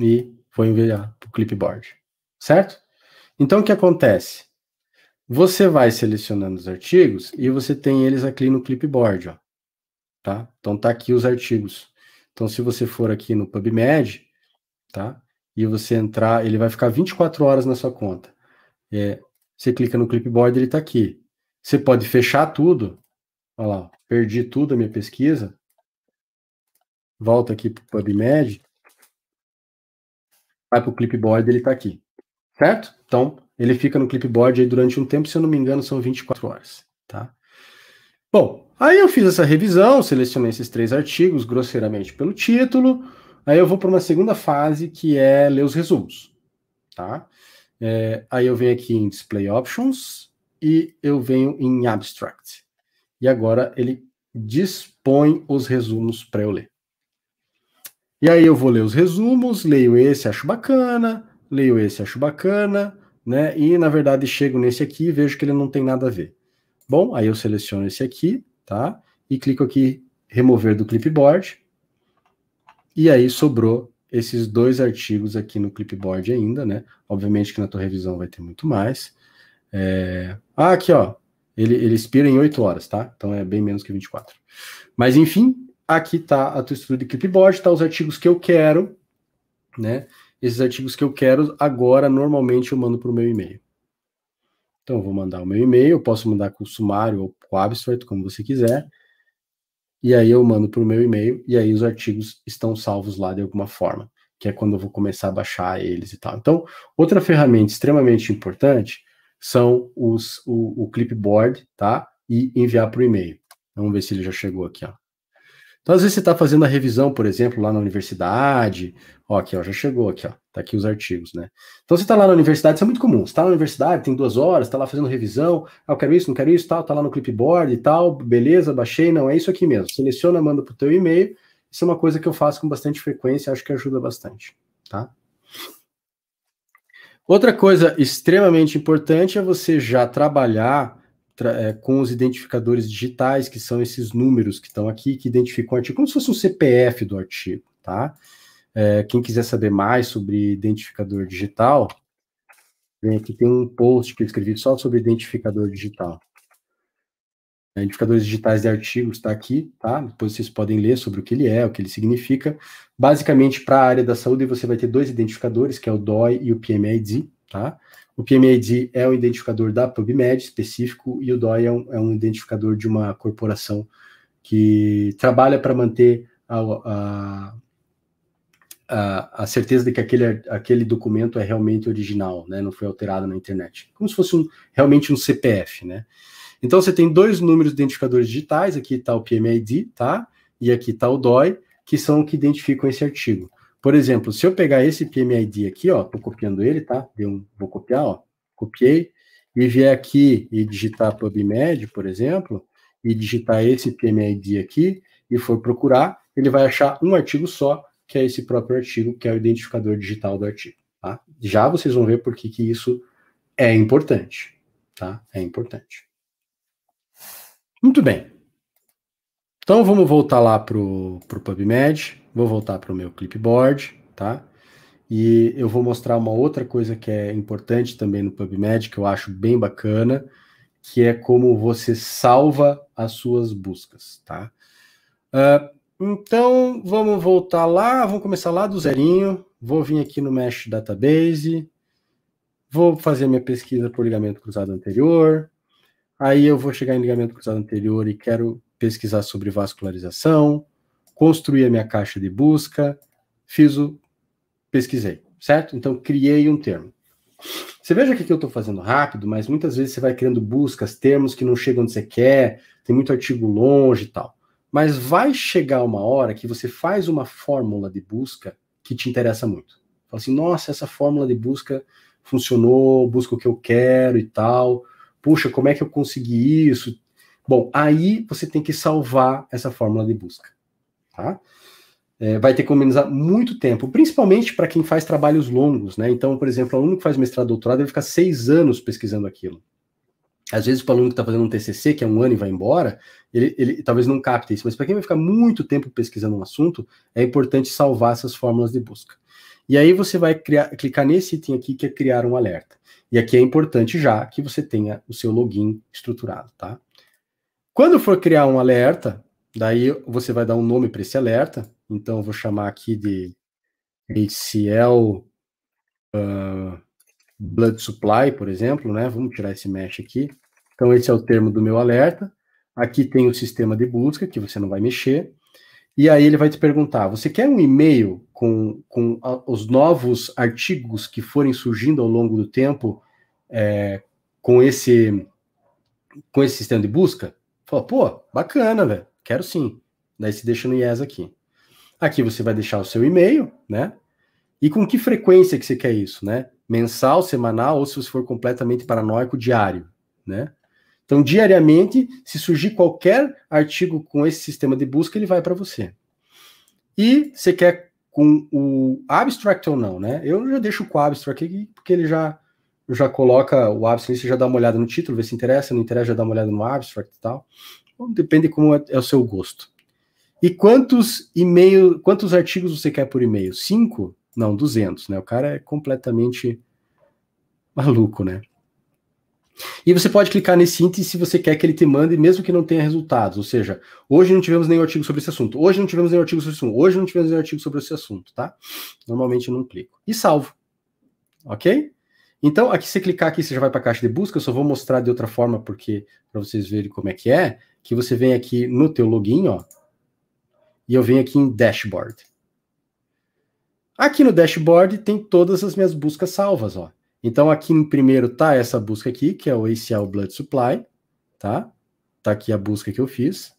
E foi enviar para o clipboard, certo? Então, o que acontece? Você vai selecionando os artigos e você tem eles aqui no clipboard, ó. Tá? Então tá aqui os artigos. Então se você for aqui no PubMed, tá? E você entrar, ele vai ficar 24 horas na sua conta. É, você clica no clipboard, ele tá aqui. Você pode fechar tudo. Olha lá, perdi tudo a minha pesquisa. Volta aqui pro PubMed. Vai pro clipboard, ele tá aqui. Certo? Então, ele fica no clipboard aí durante um tempo, se eu não me engano, são 24 horas, tá? Bom, aí eu fiz essa revisão, selecionei esses três artigos grosseiramente pelo título. Aí eu vou para uma segunda fase que é ler os resumos, tá? É, aí eu venho aqui em Display Options e eu venho em Abstract. E agora ele dispõe os resumos para eu ler. E aí eu vou ler os resumos, leio esse, acho bacana, leio esse, acho bacana, né? E na verdade chego nesse aqui e vejo que ele não tem nada a ver. Bom, aí eu seleciono esse aqui, tá? E clico aqui remover do clipboard. E aí sobrou esses dois artigos aqui no clipboard ainda, né? Obviamente que na tua revisão vai ter muito mais. É... Ah, aqui, ó. Ele, ele expira em 8 horas, tá? Então é bem menos que 24. Mas enfim, aqui tá a tua estrutura de clipboard, tá os artigos que eu quero, né? Esses artigos que eu quero, agora, normalmente, eu mando para o meu e-mail. Então, eu vou mandar o meu e-mail, eu posso mandar com o sumário ou com o abstract, como você quiser. E aí eu mando para o meu e-mail, e aí os artigos estão salvos lá de alguma forma, que é quando eu vou começar a baixar eles e tal. Então, outra ferramenta extremamente importante são os, o, o clipboard, tá? E enviar para o e-mail. Vamos ver se ele já chegou aqui, ó. Então, às vezes você está fazendo a revisão, por exemplo, lá na universidade, ó, aqui, ó, já chegou aqui, ó, tá aqui os artigos, né? Então, você está lá na universidade, isso é muito comum, você está na universidade, tem duas horas, está lá fazendo revisão, ah, eu quero isso, não quero isso, tal, está lá no clipboard e tal, beleza, baixei, não, é isso aqui mesmo. Seleciona, manda pro teu e-mail, isso é uma coisa que eu faço com bastante frequência, acho que ajuda bastante, tá? Outra coisa extremamente importante é você já trabalhar é, com os identificadores digitais, que são esses números que estão aqui, que identificam o artigo, como se fosse um CPF do artigo, tá? É, quem quiser saber mais sobre identificador digital, vem aqui, tem um post que eu escrevi só sobre identificador digital. É, identificadores digitais de artigos está aqui, tá? Depois vocês podem ler sobre o que ele é, o que ele significa. Basicamente, para a área da saúde, você vai ter dois identificadores, que é o DOI e o PMID, tá? O PMID é um identificador da PubMed específico e o DOI é um, é um identificador de uma corporação que trabalha para manter a, a, a, a, certeza de que aquele, aquele documento é realmente original, né? não foi alterado na internet. Como se fosse um, realmente um CPF. Né? Então você tem dois números de identificadores digitais, aqui está o PMID, tá? E aqui está o DOI, que são o que identificam esse artigo. Por exemplo, se eu pegar esse PMID aqui, ó, tô copiando ele, tá? Um, vou copiar, ó, copiei, e vier aqui e digitar PubMed, por exemplo, e digitar esse PMID aqui, e for procurar, ele vai achar um artigo só, que é esse próprio artigo, que é o identificador digital do artigo, tá? Já vocês vão ver por que, que isso é importante, tá? É importante. Muito bem. Então, vamos voltar lá para o PubMed. Vou voltar para o meu clipboard, tá? E eu vou mostrar uma outra coisa que é importante também no PubMed, que eu acho bem bacana, que é como você salva as suas buscas, tá? Uh, então, vamos voltar lá, vamos começar lá do zerinho. Vou vir aqui no Mesh Database, vou fazer minha pesquisa por ligamento cruzado anterior. Aí eu vou chegar em ligamento cruzado anterior e quero pesquisar sobre vascularização construí a minha caixa de busca, fiz o pesquisei, certo? Então criei um termo. Você veja que aqui eu estou fazendo rápido, mas muitas vezes você vai criando buscas, termos que não chegam onde você quer, tem muito artigo longe e tal. Mas vai chegar uma hora que você faz uma fórmula de busca que te interessa muito. Fala assim, nossa, essa fórmula de busca funcionou, busca o que eu quero e tal. Puxa, como é que eu consegui isso? Bom, aí você tem que salvar essa fórmula de busca tá? É, vai ter que economizar muito tempo, principalmente para quem faz trabalhos longos, né? Então, por exemplo, o aluno que faz mestrado, doutorado, ele fica seis anos pesquisando aquilo. Às vezes, para o aluno que está fazendo um TCC, que é um ano e vai embora, ele, ele talvez não capte isso, mas para quem vai ficar muito tempo pesquisando um assunto, é importante salvar essas fórmulas de busca. E aí você vai criar, clicar nesse item aqui que é criar um alerta. E aqui é importante já que você tenha o seu login estruturado, tá? Quando for criar um alerta, Daí você vai dar um nome para esse alerta. Então eu vou chamar aqui de HCl uh, ah, Blood Supply, por exemplo, né? Vamos tirar esse mesh aqui. Então esse é o termo do meu alerta. Aqui tem o sistema de busca que você não vai mexer. E aí ele vai te perguntar: você quer um e-mail com, com os novos artigos que forem surgindo ao longo do tempo é, com esse com esse sistema de busca? Fala, pô, bacana, velho. Quero sim. Daí se deixa no yes aqui. Aqui você vai deixar o seu e-mail, né? E com que frequência que você quer isso, né? Mensal, semanal ou se você for completamente paranoico, diário, né? Então, diariamente, se surgir qualquer artigo com esse sistema de busca, ele vai para você. E você quer com o abstract ou não, né? Eu já deixo com o abstract aqui, porque ele já já coloca o abstract, você já dá uma olhada no título, vê se interessa, não interessa, já dá uma olhada no abstract e tal depende como é, é, o seu gosto. E quantos e-mail, quantos artigos você quer por e-mail? Cinco? Não, 200, né? O cara é completamente maluco, né? E você pode clicar nesse índice se você quer que ele te mande, mesmo que não tenha resultados. Ou seja, hoje não tivemos nenhum artigo sobre esse assunto. Hoje não tivemos nenhum artigo sobre esse assunto. Hoje não tivemos nenhum artigo sobre esse assunto, tá? Normalmente eu não clico. E salvo. Ok? Então, aqui você clicar aqui, você já vai para a caixa de busca. Eu só vou mostrar de outra forma, porque para vocês verem como é que é que você vem aqui no teu login, ó, e eu venho aqui em dashboard. Aqui no dashboard tem todas as minhas buscas salvas, ó. Então aqui no primeiro tá essa busca aqui, que é o ACL Blood Supply, tá? Tá aqui a busca que eu fiz.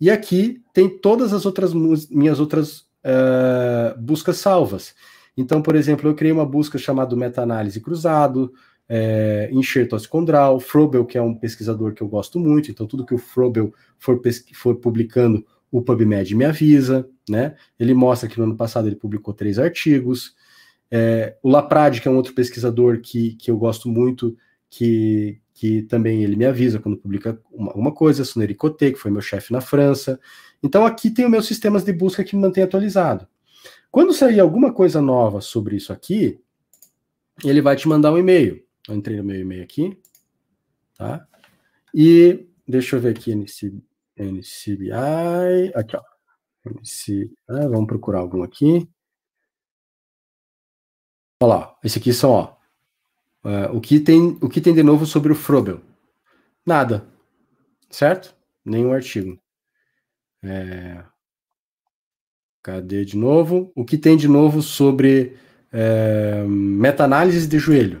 E aqui tem todas as outras minhas outras uh, buscas salvas. Então, por exemplo, eu criei uma busca chamada meta-análise cruzado, é, enxerto ascondral, Frobel, que é um pesquisador que eu gosto muito, então tudo que o Frobel for, for publicando, o PubMed me avisa, né? Ele mostra que no ano passado ele publicou três artigos. É, o Laprade, que é um outro pesquisador que, que eu gosto muito, que, que também ele me avisa quando publica alguma coisa, Sunericote, que foi meu chefe na França. Então aqui tem os meus sistemas de busca que me mantém atualizado. Quando sair alguma coisa nova sobre isso aqui, ele vai te mandar um e-mail. Eu entrei no meu e-mail aqui, tá? E deixa eu ver aqui, NCBI, aqui, ó. Ah, vamos procurar algum aqui. Olha lá, esse aqui são, ó, é, o, que tem, o que tem de novo sobre o Frobel? Nada, certo? Nenhum artigo. É... Cadê de novo? O que tem de novo sobre é, meta-análise de joelho?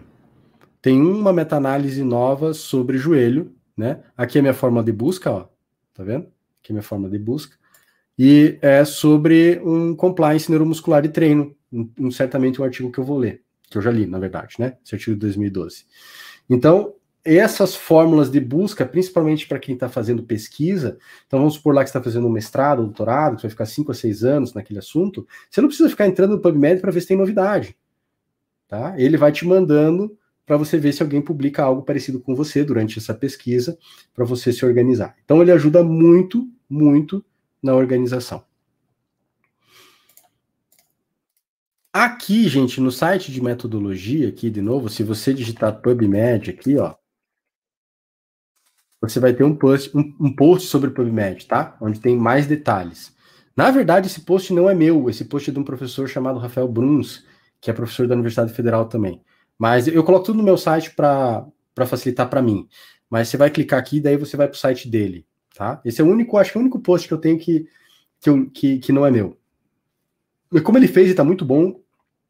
Tem uma meta-análise nova sobre joelho, né? Aqui é a minha forma de busca, ó. Tá vendo? Aqui é a minha forma de busca. E é sobre um compliance neuromuscular de treino, um, um, certamente um artigo que eu vou ler, que eu já li, na verdade, né? Esse artigo de 2012. Então, essas fórmulas de busca, principalmente para quem está fazendo pesquisa, então vamos supor lá que está fazendo um mestrado, um doutorado, que vai ficar 5 a 6 anos naquele assunto, você não precisa ficar entrando no PubMed para ver se tem novidade. Tá? Ele vai te mandando para você ver se alguém publica algo parecido com você durante essa pesquisa, para você se organizar. Então, ele ajuda muito, muito na organização. Aqui, gente, no site de metodologia, aqui de novo, se você digitar PubMed aqui, ó, você vai ter um post, um, um post sobre PubMed, tá? Onde tem mais detalhes. Na verdade, esse post não é meu, esse post é de um professor chamado Rafael Bruns, que é professor da Universidade Federal também. Mas eu coloco tudo no meu site para facilitar para mim. Mas você vai clicar aqui, daí você vai para o site dele, tá? Esse é o único, acho que é o único post que eu tenho que, que, eu, que, que não é meu. E como ele fez, e está muito bom.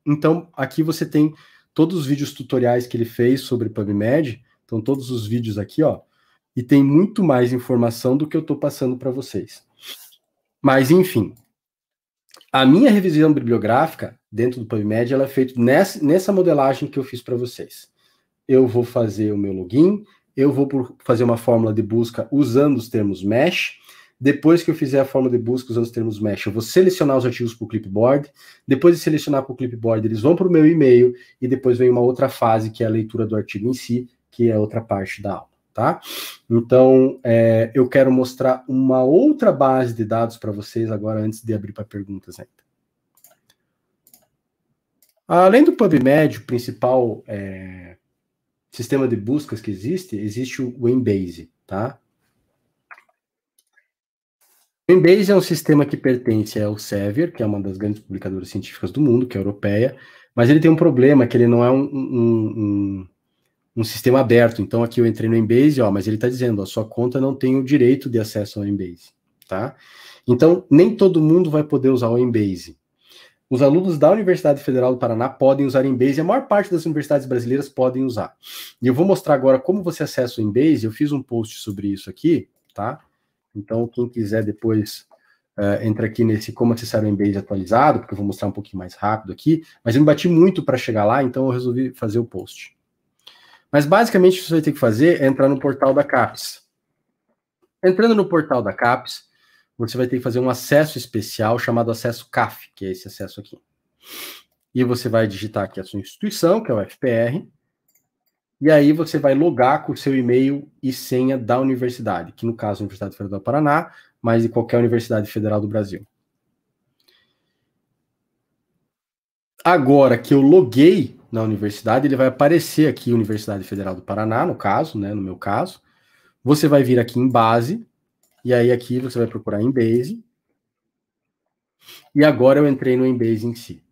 Então, aqui você tem todos os vídeos tutoriais que ele fez sobre PubMed. Então, todos os vídeos aqui, ó. E tem muito mais informação do que eu estou passando para vocês. Mas, enfim, a minha revisão bibliográfica dentro do PubMed, ela é feita nessa, nessa modelagem que eu fiz para vocês. Eu vou fazer o meu login, eu vou fazer uma fórmula de busca usando os termos mesh. Depois que eu fizer a fórmula de busca usando os termos mesh, eu vou selecionar os artigos para o clipboard. Depois de selecionar para o clipboard, eles vão para o meu e-mail e depois vem uma outra fase que é a leitura do artigo em si, que é outra parte da aula, tá? Então, é, eu quero mostrar uma outra base de dados para vocês agora antes de abrir para perguntas ainda. Além do PubMed, o principal é, sistema de buscas que existe, existe o Embase, tá? O Embase é um sistema que pertence ao Sever, que é uma das grandes publicadoras científicas do mundo, que é europeia, mas ele tem um problema, que ele não é um, um, um, um sistema aberto. Então, aqui eu entrei no Embase, ó, mas ele está dizendo, a sua conta não tem o direito de acesso ao Embase, tá? Então, nem todo mundo vai poder usar o Embase, os alunos da Universidade Federal do Paraná podem usar Embase e a maior parte das universidades brasileiras podem usar. E eu vou mostrar agora como você acessa o Embase. Eu fiz um post sobre isso aqui, tá? Então, quem quiser depois uh, entra aqui nesse como acessar o Embase atualizado, porque eu vou mostrar um pouquinho mais rápido aqui. Mas eu me bati muito para chegar lá, então eu resolvi fazer o post. Mas basicamente o que você vai ter que fazer é entrar no portal da CAPES. Entrando no portal da CAPES, você vai ter que fazer um acesso especial chamado acesso CAF, que é esse acesso aqui. E você vai digitar aqui a sua instituição, que é o FPR, e aí você vai logar com o seu e-mail e senha da universidade, que no caso é a Universidade Federal do Paraná, mas de qualquer universidade federal do Brasil. Agora que eu loguei na universidade, ele vai aparecer aqui Universidade Federal do Paraná, no caso, né, no meu caso. Você vai vir aqui em base, e aí aqui você vai procurar Embase. E agora eu entrei no Embase em si.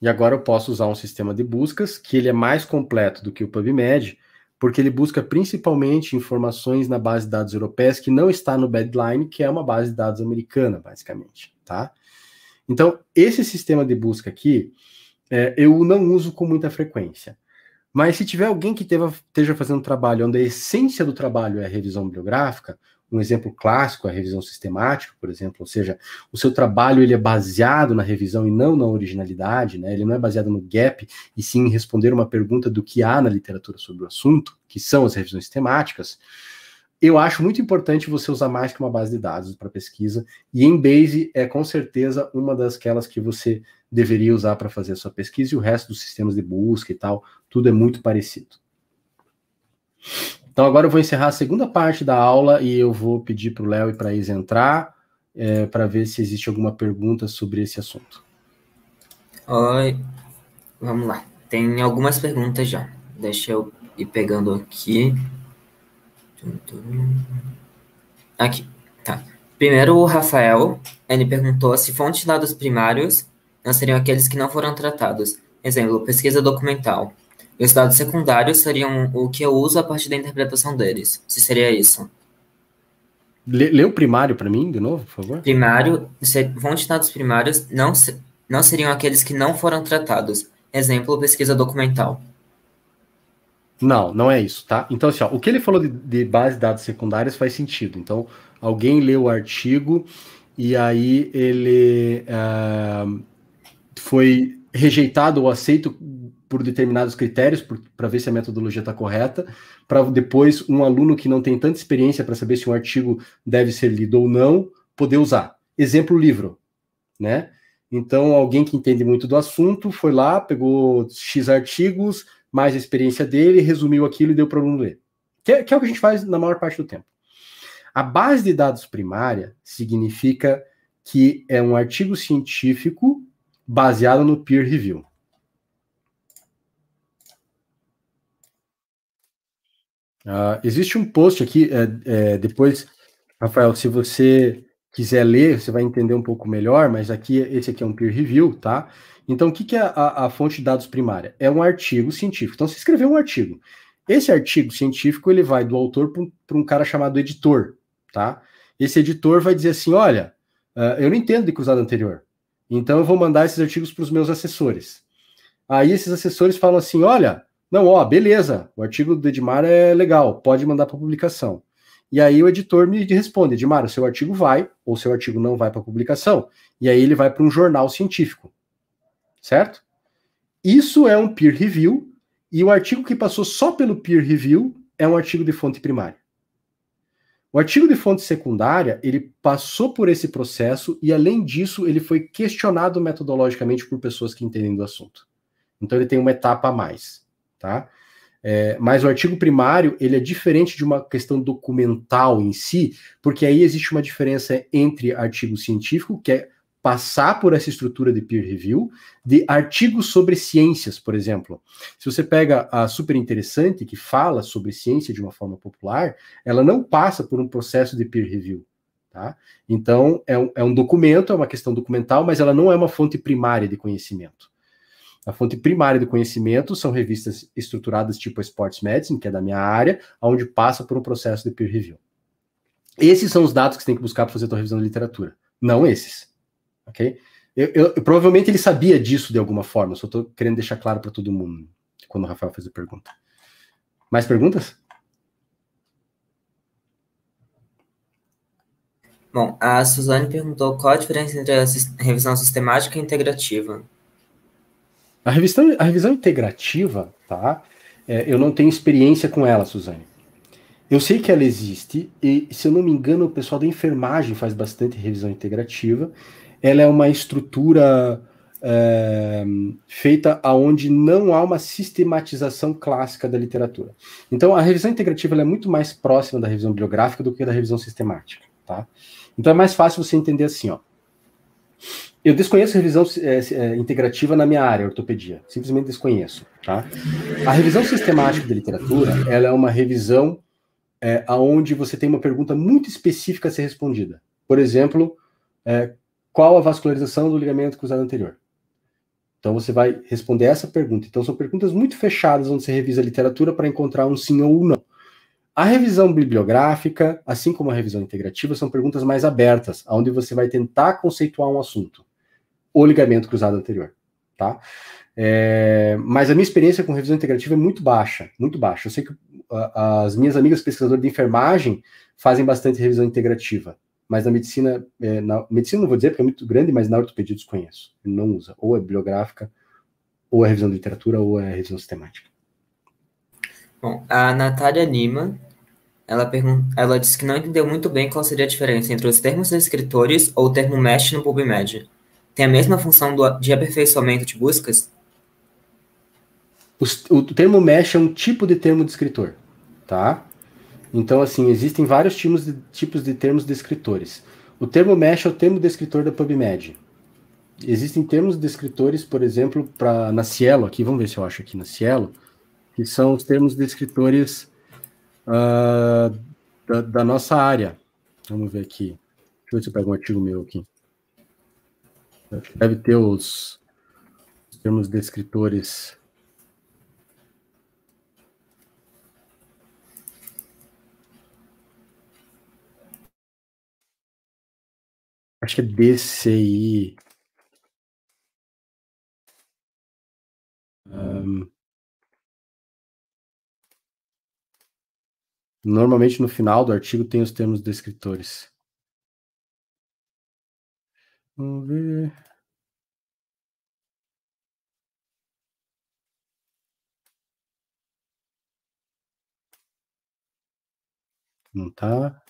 E agora eu posso usar um sistema de buscas que ele é mais completo do que o PubMed, porque ele busca principalmente informações na base de dados europeias que não está no Bedline, que é uma base de dados americana, basicamente, tá? Então, esse sistema de busca aqui, é, eu não uso com muita frequência. Mas se tiver alguém que teve, esteja fazendo trabalho onde a essência do trabalho é a revisão bibliográfica, um exemplo clássico, a revisão sistemática, por exemplo, ou seja, o seu trabalho ele é baseado na revisão e não na originalidade, né? ele não é baseado no gap, e sim em responder uma pergunta do que há na literatura sobre o assunto, que são as revisões sistemáticas, eu acho muito importante você usar mais que uma base de dados para pesquisa, e em Base é com certeza uma das aquelas que você deveria usar para fazer a sua pesquisa, e o resto dos sistemas de busca e tal, tudo é muito parecido. Então agora eu vou encerrar a segunda parte da aula e eu vou pedir para o Léo e para a Isa entrar é, para ver se existe alguma pergunta sobre esse assunto. Oi, vamos lá. Tem algumas perguntas já. Deixa eu ir pegando aqui. Aqui, tá. Primeiro, o Rafael, ele perguntou se fontes de dados primários não seriam aqueles que não foram tratados. Exemplo, pesquisa documental. Os dados secundários seriam o que eu uso a partir da interpretação deles. Se seria isso. Lê, lê o primário para mim, de novo, por favor. Primário, fontes de dados primários não, não seriam aqueles que não foram tratados. Exemplo, pesquisa documental. Não, não é isso, tá? Então, assim, ó, o que ele falou de, de base de dados secundárias faz sentido. Então, alguém lê o artigo e aí ele uh, foi rejeitado ou aceito por determinados critérios para ver se a metodologia está correta, para depois um aluno que não tem tanta experiência para saber se um artigo deve ser lido ou não, poder usar. Exemplo, livro, né? Então, alguém que entende muito do assunto foi lá, pegou X artigos, mais a experiência dele, resumiu aquilo e deu para o aluno ler. Que é, que é o que a gente faz na maior parte do tempo. A base de dados primária significa que é um artigo científico baseado no peer review. Uh, existe um post aqui, é, é, depois, Rafael, se você quiser ler, você vai entender um pouco melhor, mas aqui, esse aqui é um peer review, tá? Então, o que, que é a, a fonte de dados primária? É um artigo científico. Então, você escreveu um artigo. Esse artigo científico, ele vai do autor para um cara chamado editor, tá? Esse editor vai dizer assim, olha, uh, eu não entendo de cruzada anterior, então eu vou mandar esses artigos para os meus assessores. Aí esses assessores falam assim, olha, não, ó, beleza, o artigo do Edmar é legal, pode mandar para publicação. E aí o editor me responde, Edmar, o seu artigo vai ou seu artigo não vai para publicação. E aí ele vai para um jornal científico, certo? Isso é um peer review e o artigo que passou só pelo peer review é um artigo de fonte primária. O artigo de fonte secundária, ele passou por esse processo e, além disso, ele foi questionado metodologicamente por pessoas que entendem do assunto. Então, ele tem uma etapa a mais tá? É, mas o artigo primário ele é diferente de uma questão documental em si, porque aí existe uma diferença entre artigo científico, que é passar por essa estrutura de peer review, de artigos sobre ciências, por exemplo. Se você pega a super interessante que fala sobre ciência de uma forma popular, ela não passa por um processo de peer review. Tá? Então, é um, é um documento, é uma questão documental, mas ela não é uma fonte primária de conhecimento. A fonte primária do conhecimento são revistas estruturadas tipo a Sports Medicine, que é da minha área, onde passa por um processo de peer review. Esses são os dados que você tem que buscar para fazer a sua revisão de literatura, não esses. Ok? Eu, eu, eu, provavelmente ele sabia disso de alguma forma, só estou querendo deixar claro para todo mundo quando o Rafael fez a pergunta. Mais perguntas? Bom, a Suzane perguntou qual a diferença entre a revisão sistemática e integrativa. A revisão, a revisão integrativa, tá? É, eu não tenho experiência com ela, Suzane. Eu sei que ela existe, e se eu não me engano, o pessoal da enfermagem faz bastante revisão integrativa. Ela é uma estrutura é, feita aonde não há uma sistematização clássica da literatura. Então, a revisão integrativa é muito mais próxima da revisão bibliográfica do que da revisão sistemática, tá? Então, é mais fácil você entender assim, ó. Eu desconheço revisão é, integrativa na minha área, ortopedia. Simplesmente desconheço. Tá? A revisão sistemática da literatura ela é uma revisão é, aonde você tem uma pergunta muito específica a ser respondida. Por exemplo, é, qual a vascularização do ligamento cruzado anterior? Então você vai responder essa pergunta. Então são perguntas muito fechadas onde você revisa a literatura para encontrar um sim ou um não. A revisão bibliográfica, assim como a revisão integrativa, são perguntas mais abertas, onde você vai tentar conceituar um assunto o ligamento cruzado anterior, tá? É, mas a minha experiência com revisão integrativa é muito baixa, muito baixa. Eu sei que ah, as minhas amigas pesquisadoras de enfermagem fazem bastante revisão integrativa, mas na medicina, é, na medicina não vou dizer porque é muito grande, mas na ortopedia desconheço, não usa. Ou é bibliográfica, ou é revisão de literatura, ou é revisão sistemática. Bom, a Natália Lima, ela, pergunta, ela disse que não entendeu muito bem qual seria a diferença entre os termos descritores ou o termo mesh no PubMed tem a mesma função do, de aperfeiçoamento de buscas? O, o termo mesh é um tipo de termo de escritor, tá? Então, assim, existem vários tipos de, tipos de termos descritores. O termo mesh é o termo descritor da PubMed. Existem termos descritores, por exemplo, para na Cielo, aqui, vamos ver se eu acho aqui na Cielo, que são os termos descritores uh, ah, da, da, nossa área. Vamos ver aqui. Deixa eu ver se eu pego um artigo meu aqui. Deve ter os termos descritores. Acho que é DCI. Um, normalmente no final do artigo tem os termos descritores. Vamos ver. Não tá.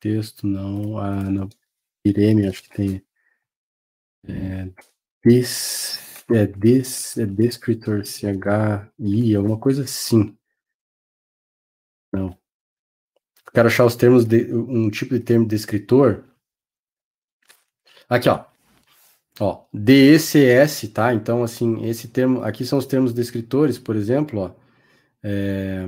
Texto não. Ah, não. Irene, acho que tem. É, des, é, des, é descritor, CHI, alguma coisa assim. Não. Quero achar os termos de um tipo de termo de escritor. Aqui, ó. Ó, DECS, tá? Então, assim, esse termo. Aqui são os termos descritores, por exemplo, ó. É...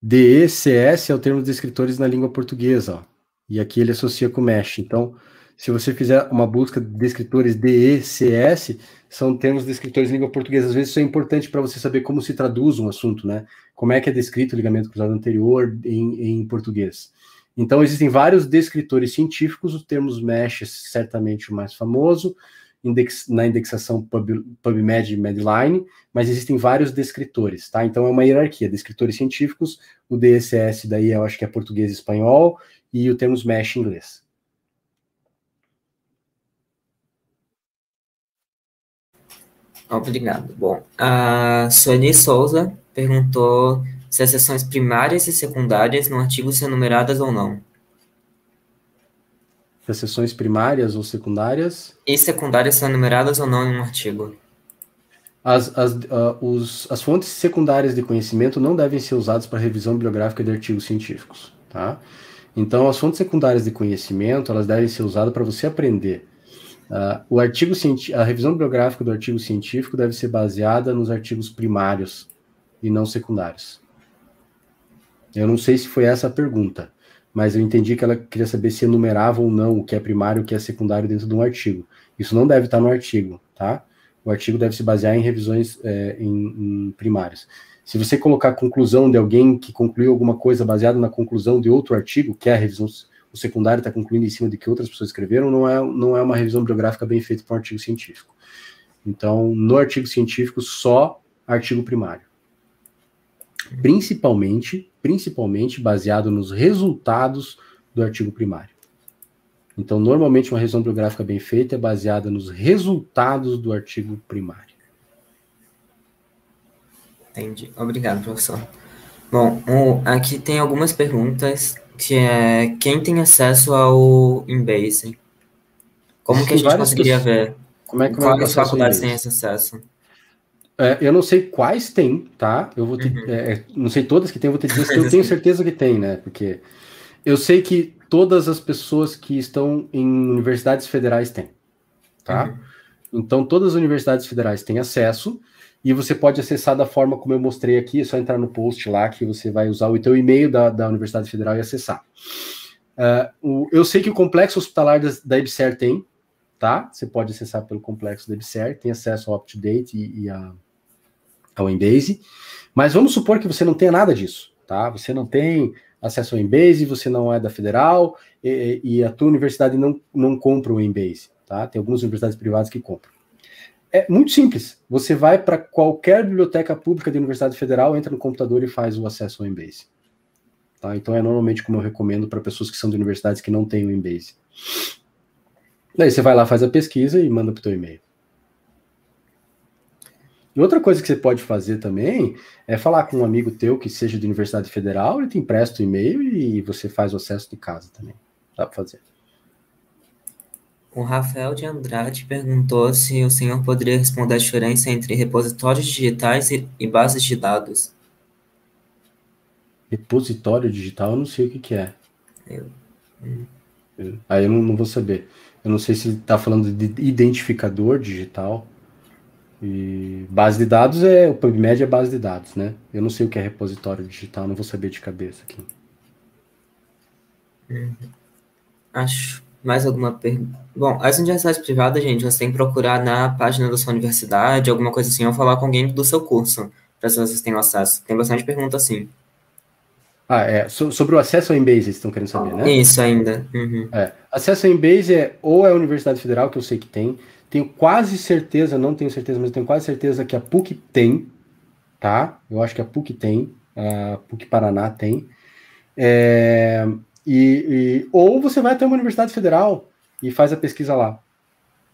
DECS é o termo descritores na língua portuguesa, ó. E aqui ele associa com mesh. Então, se você fizer uma busca de escritores DECS, são termos de escritores em língua portuguesa. Às vezes isso é importante para você saber como se traduz um assunto, né? Como é que é descrito o ligamento cruzado anterior em, em português. Então, existem vários descritores científicos, o termo MESH é certamente o mais famoso, index, na indexação Pub, PubMed e Medline, mas existem vários descritores, tá? Então, é uma hierarquia, descritores científicos, o DSS daí eu acho que é português e espanhol, e o termo MESH em inglês. Obrigado. Bom, a Sueli Souza perguntou se as seções primárias e secundárias no artigo são numeradas ou não. Se as seções primárias ou secundárias? E secundárias são numeradas ou não em um artigo. As, as, uh, os, as fontes secundárias de conhecimento não devem ser usadas para revisão bibliográfica de artigos científicos, tá? Então, as fontes secundárias de conhecimento, elas devem ser usadas para você aprender Uh, o artigo a revisão biográfica do artigo científico deve ser baseada nos artigos primários e não secundários. Eu não sei se foi essa a pergunta, mas eu entendi que ela queria saber se enumerava ou não o que é primário e o que é secundário dentro de um artigo. Isso não deve estar no artigo, tá? O artigo deve se basear em revisões é, em, em primárias. Se você colocar a conclusão de alguém que concluiu alguma coisa baseada na conclusão de outro artigo, que é a revisão o secundário está concluindo em cima do que outras pessoas escreveram, não é, não é uma revisão bibliográfica bem feita para um artigo científico. Então, no artigo científico, só artigo primário. Principalmente, principalmente baseado nos resultados do artigo primário. Então, normalmente, uma revisão bibliográfica bem feita é baseada nos resultados do artigo primário. Entendi. Obrigado, professor. Bom, aqui tem algumas perguntas que é quem tem acesso ao Embase. Como que a gente conseguiria ver? Como é que Quais é faculdades têm esse acesso? É, eu não sei quais tem, tá? Eu vou ter, uhum. É, é, não sei todas que tem, vou te dizer se eu tenho certeza que tem, né? Porque eu sei que todas as pessoas que estão em universidades federais têm, tá? Uhum. Então todas as universidades federais têm acesso. E você pode acessar da forma como eu mostrei aqui, é só entrar no post lá que você vai usar o teu e-mail da, da Universidade Federal e acessar. Uh, o, eu sei que o complexo hospitalar da, da IBSER tem, tá? Você pode acessar pelo complexo da IBSER, tem acesso ao UpToDate e, e a, ao Embase. Mas vamos supor que você não tenha nada disso, tá? Você não tem acesso ao Embase, você não é da federal e, e a tua universidade não, não compra o Embase, tá? Tem algumas universidades privadas que compram é muito simples. Você vai para qualquer biblioteca pública da Universidade Federal, entra no computador e faz o acesso ao Embase. Tá? Então é normalmente como eu recomendo para pessoas que são de universidades que não têm o Embase. Daí você vai lá, faz a pesquisa e manda para o teu e-mail. E outra coisa que você pode fazer também é falar com um amigo teu que seja de Universidade Federal, ele te empresta o e-mail e você faz o acesso de casa também. Dá para fazer. O Rafael de Andrade perguntou se o senhor poderia responder a diferença entre repositórios digitais e, e bases de dados. Repositório digital, eu não sei o que, que é. Eu... Aí eu não, não, vou saber. Eu não sei se está falando de identificador digital. E base de dados é. O PubMed é base de dados, né? Eu não sei o que é repositório digital, não vou saber de cabeça aqui. Uhum. Acho mais alguma pergunta? Bom, as universidades privadas, gente, você tem que procurar na página da sua universidade, alguma coisa assim, ou falar com alguém do seu curso, para se vocês têm acesso. Tem bastante pergunta assim. Ah, é. So sobre o acesso ao Embase, vocês estão querendo saber, né? Isso ainda. Uhum. É. Acesso ao Embase é ou é a Universidade Federal, que eu sei que tem. Tenho quase certeza, não tenho certeza, mas tenho quase certeza que a PUC tem, tá? Eu acho que a PUC tem, a PUC Paraná tem. É... E, e, ou você vai até uma universidade federal e faz a pesquisa lá.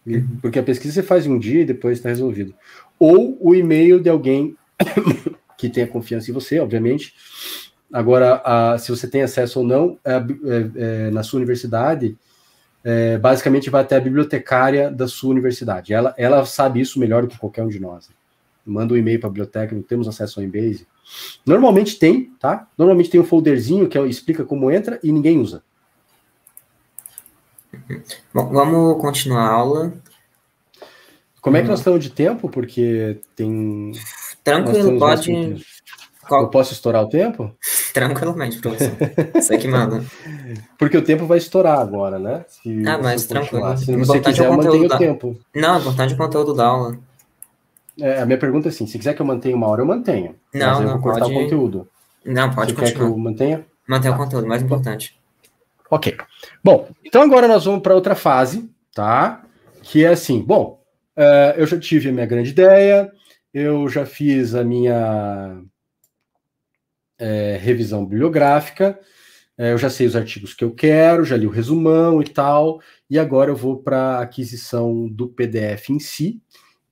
E, uhum. porque a pesquisa você faz um dia e depois está resolvido. Ou o e-mail de alguém que tenha confiança em você, obviamente. Agora, a, se você tem acesso ou não, é, é, é, na sua universidade, basicamente vai até a bibliotecária da sua universidade. Ela, ela sabe isso melhor do que qualquer um de nós manda um e-mail para a biblioteca, não temos acesso ao Embase. Normalmente tem, tá? Normalmente tem um folderzinho que explica como entra e ninguém usa. Bom, vamos continuar a aula. Como hum. é que hum. nós estamos de tempo? Porque tem. Tranquilo, pode. Qual... Eu posso estourar o tempo? Tranquilamente, professor. Você que manda. Porque o tempo vai estourar agora, né? Se ah, mas tranquilo. Se você é quiser, mantenha da... o tempo. Não, importante é o conteúdo da aula. É, a minha pergunta é assim: se quiser que eu mantenha uma hora, eu mantenho. Não, mas eu não, vou cortar pode... o conteúdo. Não, pode Você continuar. quer que eu mantenha? Mantenha o tá. conteúdo, mais importante. Ok. Bom, então agora nós vamos para outra fase, tá? Que é assim: bom, uh, eu já tive a minha grande ideia, eu já fiz a minha é, revisão bibliográfica, é, eu já sei os artigos que eu quero, já li o resumão e tal, e agora eu vou para a aquisição do PDF em si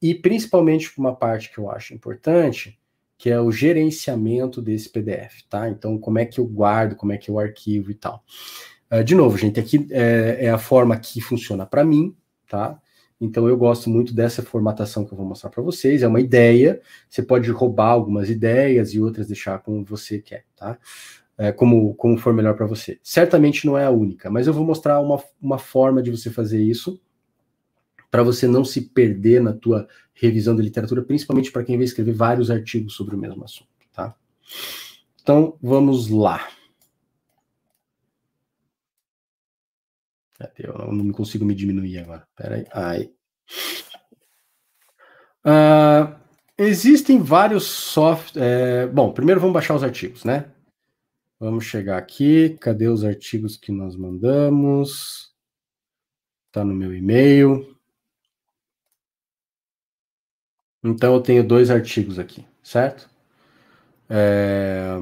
e principalmente uma parte que eu acho importante, que é o gerenciamento desse PDF, tá? Então, como é que eu guardo, como é que eu arquivo e tal. Uh, de novo, gente, aqui é, é a forma que funciona para mim, tá? Então, eu gosto muito dessa formatação que eu vou mostrar para vocês. É uma ideia, você pode roubar algumas ideias e outras deixar como você quer, tá? É, como, como for melhor para você. Certamente não é a única, mas eu vou mostrar uma, uma forma de você fazer isso para você não se perder na tua revisão da literatura, principalmente para quem vai escrever vários artigos sobre o mesmo assunto, tá? Então, vamos lá. Eu não consigo me diminuir agora. Peraí. Ai. Uh, existem vários soft. É, bom, primeiro vamos baixar os artigos, né? Vamos chegar aqui. Cadê os artigos que nós mandamos? Está no meu e-mail. Então eu tenho dois artigos aqui, certo? É,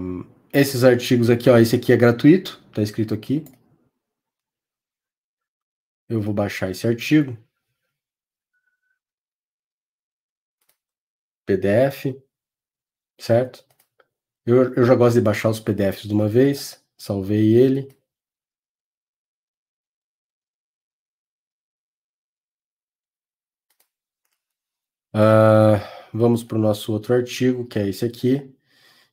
esses artigos aqui, ó, esse aqui é gratuito, tá escrito aqui. Eu vou baixar esse artigo. PDF, certo? Eu, eu já gosto de baixar os PDFs de uma vez, salvei ele. Uh, vamos para o nosso outro artigo, que é esse aqui.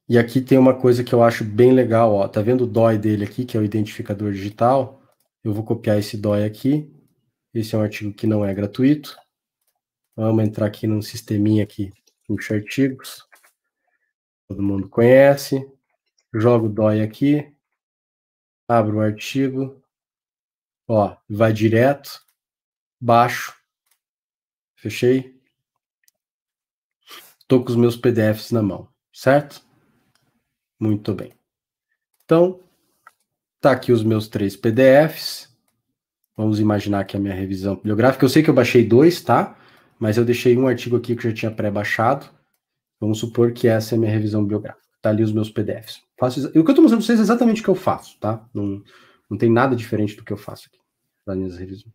E aqui tem uma coisa que eu acho bem legal, ó. Tá vendo o DOI dele aqui, que é o identificador digital? Eu vou copiar esse DOI aqui. Esse é um artigo que não é gratuito. Vamos entrar aqui num sisteminha aqui, puxa artigos. Todo mundo conhece. Jogo o DOI aqui. Abro o artigo. Ó, vai direto. Baixo. Fechei. Estou com os meus PDFs na mão, certo? Muito bem. Então, tá aqui os meus três PDFs. Vamos imaginar que é a minha revisão bibliográfica. Eu sei que eu baixei dois, tá? Mas eu deixei um artigo aqui que eu já tinha pré-baixado. Vamos supor que essa é a minha revisão bibliográfica. Tá ali os meus PDFs. Faço, o que eu estou mostrando para vocês é exatamente o que eu faço, tá? Não, não tem nada diferente do que eu faço aqui. Não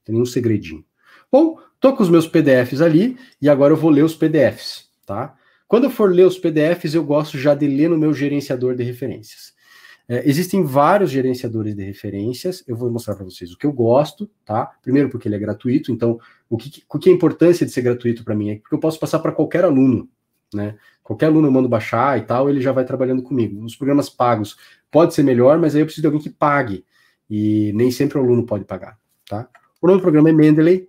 tem nenhum segredinho. Bom, tô com os meus PDFs ali e agora eu vou ler os PDFs, tá? Quando eu for ler os PDFs, eu gosto já de ler no meu gerenciador de referências. É, existem vários gerenciadores de referências. Eu vou mostrar para vocês o que eu gosto, tá? Primeiro, porque ele é gratuito. Então, o que, o que é a importância de ser gratuito para mim é porque eu posso passar para qualquer aluno, né? Qualquer aluno eu mando baixar e tal, ele já vai trabalhando comigo. Os programas pagos pode ser melhor, mas aí eu preciso de alguém que pague. E nem sempre o aluno pode pagar, tá? O nome do programa é Mendeley.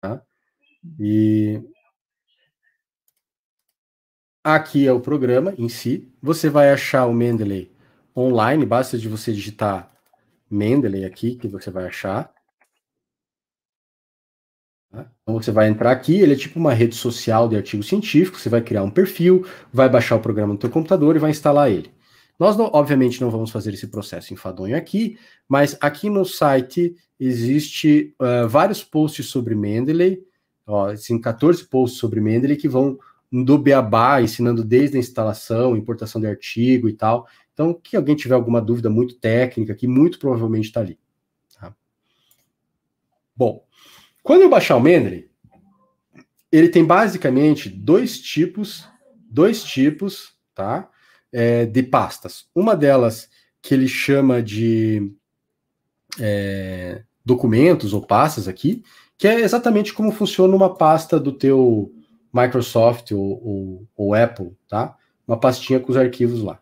Tá? E Aqui é o programa em si. Você vai achar o Mendeley online, basta de você digitar Mendeley aqui, que você vai achar. Tá? Então você vai entrar aqui, ele é tipo uma rede social de artigos científicos, você vai criar um perfil, vai baixar o programa no teu computador e vai instalar ele. Nós, não, obviamente, não vamos fazer esse processo enfadonho aqui, mas aqui no site existe uh, vários posts sobre Mendeley, ó, assim, 14 posts sobre Mendeley que vão do Beabá, ensinando desde a instalação, importação de artigo e tal. Então, que alguém tiver alguma dúvida muito técnica, que muito provavelmente está ali. Tá? Bom, quando eu baixar o Mendeley, ele tem basicamente dois tipos, dois tipos, tá? É, de pastas. Uma delas que ele chama de é, documentos ou pastas aqui, que é exatamente como funciona uma pasta do teu Microsoft ou, ou, ou Apple, tá? Uma pastinha com os arquivos lá.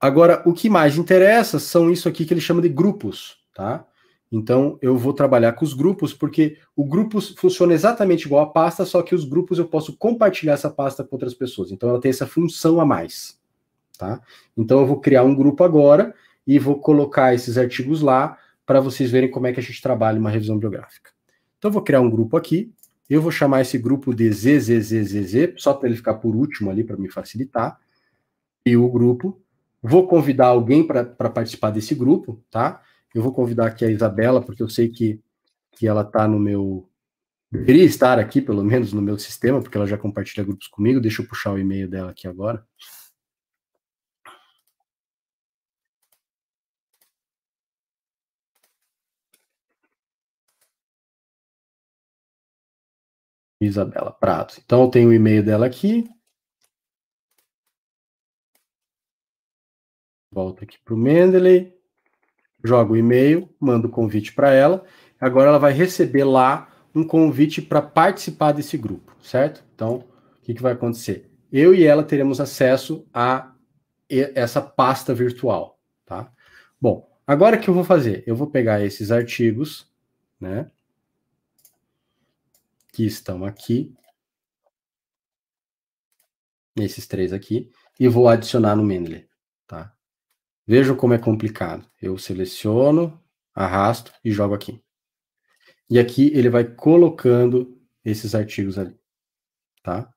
Agora, o que mais interessa são isso aqui que ele chama de grupos, tá? Então, eu vou trabalhar com os grupos, porque o grupos funciona exatamente igual a pasta, só que os grupos eu posso compartilhar essa pasta com outras pessoas. Então, ela tem essa função a mais, tá? Então, eu vou criar um grupo agora e vou colocar esses artigos lá para vocês verem como é que a gente trabalha uma revisão biográfica. Então, eu vou criar um grupo aqui. Eu vou chamar esse grupo de ZZZZZ, só para ele ficar por último ali, para me facilitar. E o grupo. Vou convidar alguém para participar desse grupo, tá? Eu vou convidar aqui a Isabela, porque eu sei que, que ela está no meu. Deveria estar aqui, pelo menos, no meu sistema, porque ela já compartilha grupos comigo. Deixa eu puxar o e-mail dela aqui agora. Isabela Prato. Então, eu tenho o e-mail dela aqui. Volto aqui para o Mendeley, jogo o e-mail, mando o convite para ela. Agora ela vai receber lá um convite para participar desse grupo, certo? Então, o que, que vai acontecer? Eu e ela teremos acesso a essa pasta virtual, tá? Bom, agora o que eu vou fazer? Eu vou pegar esses artigos, né? que estão aqui, esses três aqui, e vou adicionar no Mendeley, tá? Vejam como é complicado. Eu seleciono, arrasto e jogo aqui. E aqui ele vai colocando esses artigos ali, tá?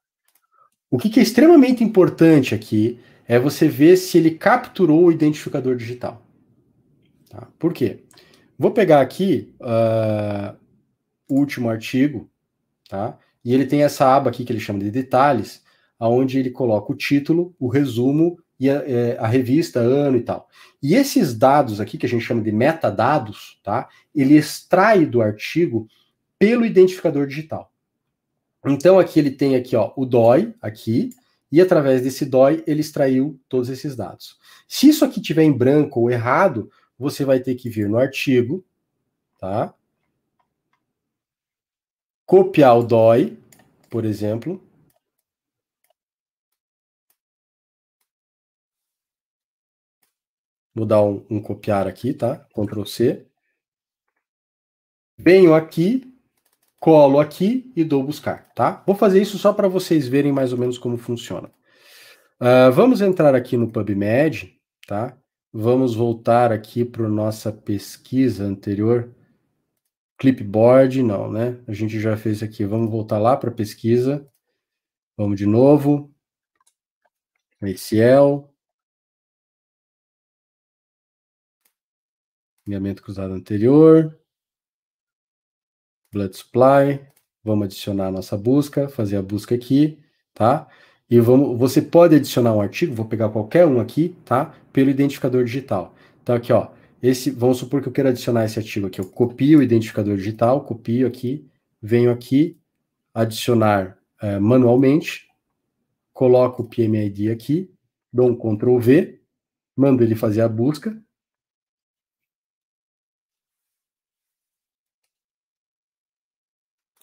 O que, que é extremamente importante aqui é você ver se ele capturou o identificador digital. Tá? Por quê? Vou pegar aqui uh, o último artigo, Tá? E ele tem essa aba aqui que ele chama de detalhes, aonde ele coloca o título, o resumo e a, é, a, revista, ano e tal. E esses dados aqui, que a gente chama de metadados, tá? ele extrai do artigo pelo identificador digital. Então aqui ele tem aqui ó, o DOI, aqui, e através desse DOI ele extraiu todos esses dados. Se isso aqui tiver em branco ou errado, você vai ter que vir no artigo, tá? copiar o DOI, por exemplo. Vou dar um, um copiar aqui, tá? Ctrl C. Venho aqui, colo aqui e dou buscar, tá? Vou fazer isso só para vocês verem mais ou menos como funciona. Uh, vamos entrar aqui no PubMed, tá? Vamos voltar aqui para nossa pesquisa anterior clipboard, não, né? A gente já fez aqui. Vamos voltar lá para pesquisa. Vamos de novo. Excel. Ligamento cruzado anterior. Blood supply. Vamos adicionar a nossa busca, fazer a busca aqui, tá? E vamos, você pode adicionar um artigo, vou pegar qualquer um aqui, tá? Pelo identificador digital. Então aqui, ó, esse, vamos supor que eu quero adicionar esse ativo aqui. Eu copio o identificador digital, copio aqui, venho aqui, adicionar eh, manualmente, coloco o PMID aqui, dou um Ctrl V, mando ele fazer a busca.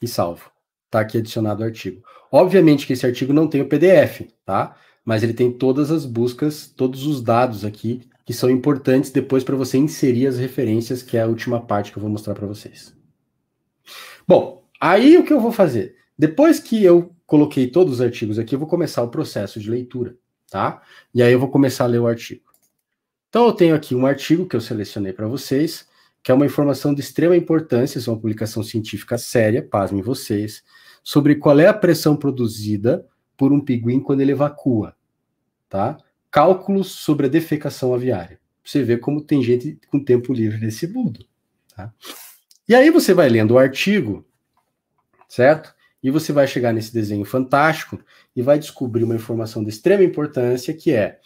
E salvo. Está aqui adicionado o artigo. Obviamente que esse artigo não tem o PDF, tá? Mas ele tem todas as buscas, todos os dados aqui que são importantes depois para você inserir as referências, que é a última parte que eu vou mostrar para vocês. Bom, aí o que eu vou fazer? Depois que eu coloquei todos os artigos aqui, eu vou começar o processo de leitura, tá? E aí eu vou começar a ler o artigo. Então eu tenho aqui um artigo que eu selecionei para vocês, que é uma informação de extrema importância, é uma publicação científica séria, pasmem vocês, sobre qual é a pressão produzida por um pinguim quando ele evacua, tá? cálculos sobre a defecação aviária. Você vê como tem gente com tempo livre nesse mundo. Tá? E aí você vai lendo o artigo, certo? E você vai chegar nesse desenho fantástico e vai descobrir uma informação de extrema importância que é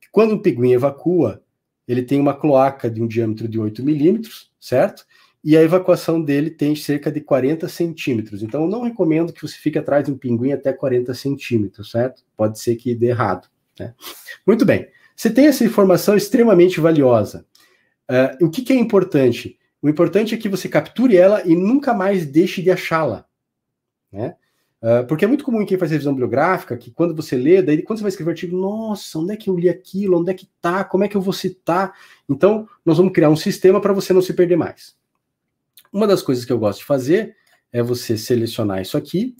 que quando um pinguim evacua, ele tem uma cloaca de um diâmetro de 8 milímetros, certo? E a evacuação dele tem cerca de 40 centímetros. Então, eu não recomendo que você fique atrás de um pinguim até 40 centímetros, certo? Pode ser que dê errado. Né? Muito bem. Você tem essa informação extremamente valiosa. Uh, o que, que é importante? O importante é que você capture ela e nunca mais deixe de achá-la. Né? Uh, porque é muito comum em quem faz revisão bibliográfica que quando você lê, daí quando você vai escrever um artigo, nossa, onde é que eu li aquilo? Onde é que tá? Como é que eu vou citar? Então, nós vamos criar um sistema para você não se perder mais. Uma das coisas que eu gosto de fazer é você selecionar isso aqui,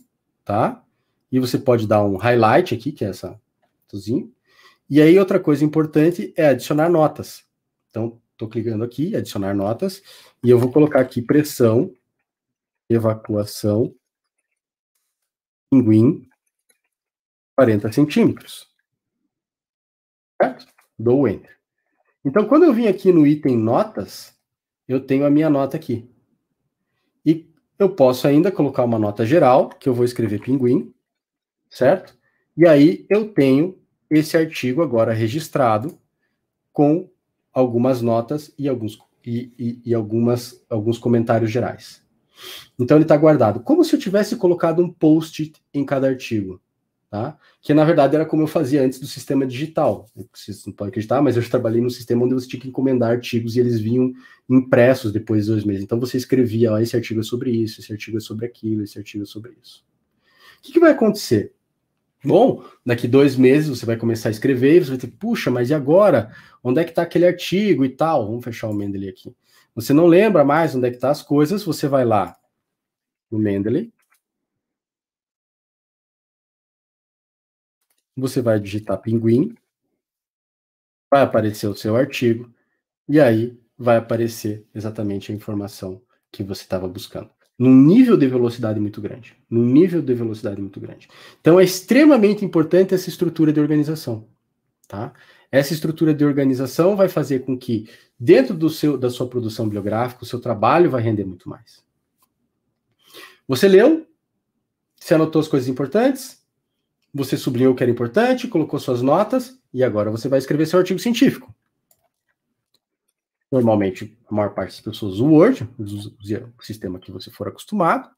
tá? E você pode dar um highlight aqui, que é essa e aí, outra coisa importante é adicionar notas. Então, estou clicando aqui, adicionar notas, e eu vou colocar aqui pressão, evacuação, pinguim, 40 centímetros. Certo? Dou o Enter. Então, quando eu vim aqui no item notas, eu tenho a minha nota aqui. E eu posso ainda colocar uma nota geral, que eu vou escrever pinguim, certo? E aí eu tenho esse artigo agora registrado com algumas notas e alguns, e, e, e algumas, alguns comentários gerais. Então ele está guardado. Como se eu tivesse colocado um post em cada artigo. Tá? Que na verdade era como eu fazia antes do sistema digital. Vocês não podem acreditar, mas eu já trabalhei num sistema onde você tinha que encomendar artigos e eles vinham impressos depois de dois meses. Então você escrevia, ó, esse artigo é sobre isso, esse artigo é sobre aquilo, esse artigo é sobre isso. O que, que vai acontecer? Bom, daqui dois meses você vai começar a escrever e você vai ter, puxa, mas e agora? Onde é que está aquele artigo e tal? Vamos fechar o Mendeley aqui. Você não lembra mais onde é que estão tá as coisas, você vai lá no Mendeley. Você vai digitar pinguim. Vai aparecer o seu artigo. E aí vai aparecer exatamente a informação que você estava buscando num nível de velocidade muito grande, num nível de velocidade muito grande. Então é extremamente importante essa estrutura de organização, tá? Essa estrutura de organização vai fazer com que dentro do seu da sua produção biográfica, o seu trabalho vai render muito mais. Você leu? Você anotou as coisas importantes? Você sublinhou o que era importante, colocou suas notas e agora você vai escrever seu artigo científico normalmente a maior parte das pessoas o Word, o sistema que você for acostumado,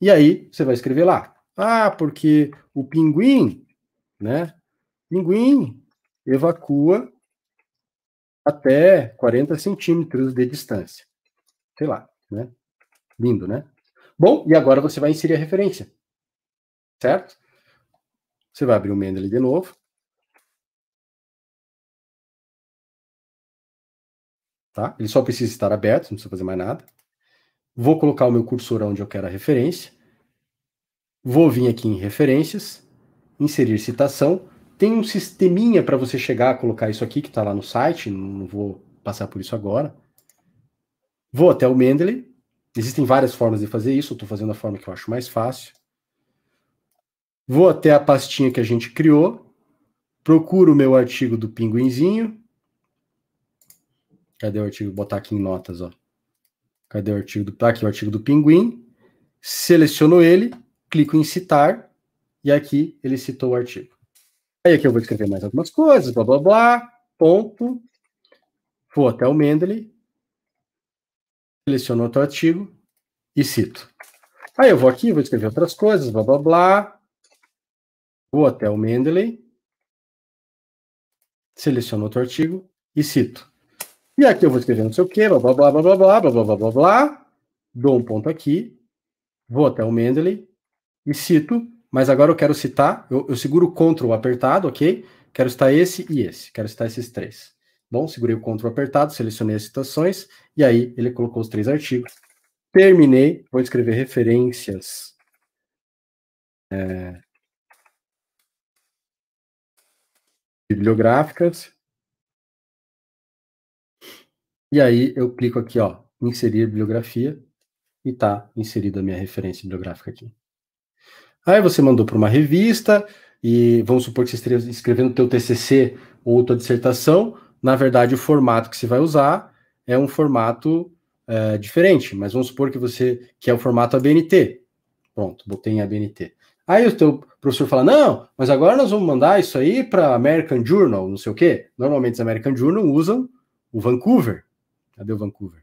e aí você vai escrever lá, ah, porque o pinguim, né, pinguim evacua até 40 centímetros de distância. Sei lá, né? Lindo, né? Bom, e agora você vai inserir a referência, certo? Você vai abrir o Mendeley de novo, Tá? Ele só precisa estar aberto, não precisa fazer mais nada. Vou colocar o meu cursor onde eu quero a referência. Vou vir aqui em referências, inserir citação. Tem um sisteminha para você chegar a colocar isso aqui que está lá no site, não vou passar por isso agora. Vou até o Mendeley. Existem várias formas de fazer isso, estou fazendo a forma que eu acho mais fácil. Vou até a pastinha que a gente criou, procuro o meu artigo do pinguinzinho, Cadê o artigo? Vou botar aqui em notas, ó. Cadê o artigo do. Tá aqui o artigo do Pinguim. Seleciono ele, clico em citar, e aqui ele citou o artigo. Aí aqui eu vou escrever mais algumas coisas, blá blá blá, ponto. Vou até o Mendeley, seleciono outro artigo e cito. Aí eu vou aqui, vou escrever outras coisas, blá blá blá. Vou até o Mendeley, seleciono outro artigo e cito. E aqui eu vou escrever não sei o quê, blá, blá, blá, blá, blá, blá, blá, blá, blá, blá, blá. Dou um ponto aqui, vou até o Mendeley e cito, mas agora eu quero citar, eu, eu seguro o CTRL apertado, ok? Quero citar esse e esse, quero citar esses três. Bom, segurei o CTRL apertado, selecionei as citações, e aí ele colocou os três artigos. Terminei, vou escrever referências. É, bibliográficas, e aí eu clico aqui, ó, inserir bibliografia e tá inserida a minha referência bibliográfica aqui. Aí você mandou para uma revista e vamos supor que você esteja escrevendo teu TCC ou tua dissertação, na verdade o formato que você vai usar é um formato é, diferente, mas vamos supor que você que é o formato ABNT. Pronto, botei em ABNT. Aí o teu professor fala: "Não, mas agora nós vamos mandar isso aí para American Journal, não sei o quê". Normalmente os American Journal usam o Vancouver, Cadê o Vancouver?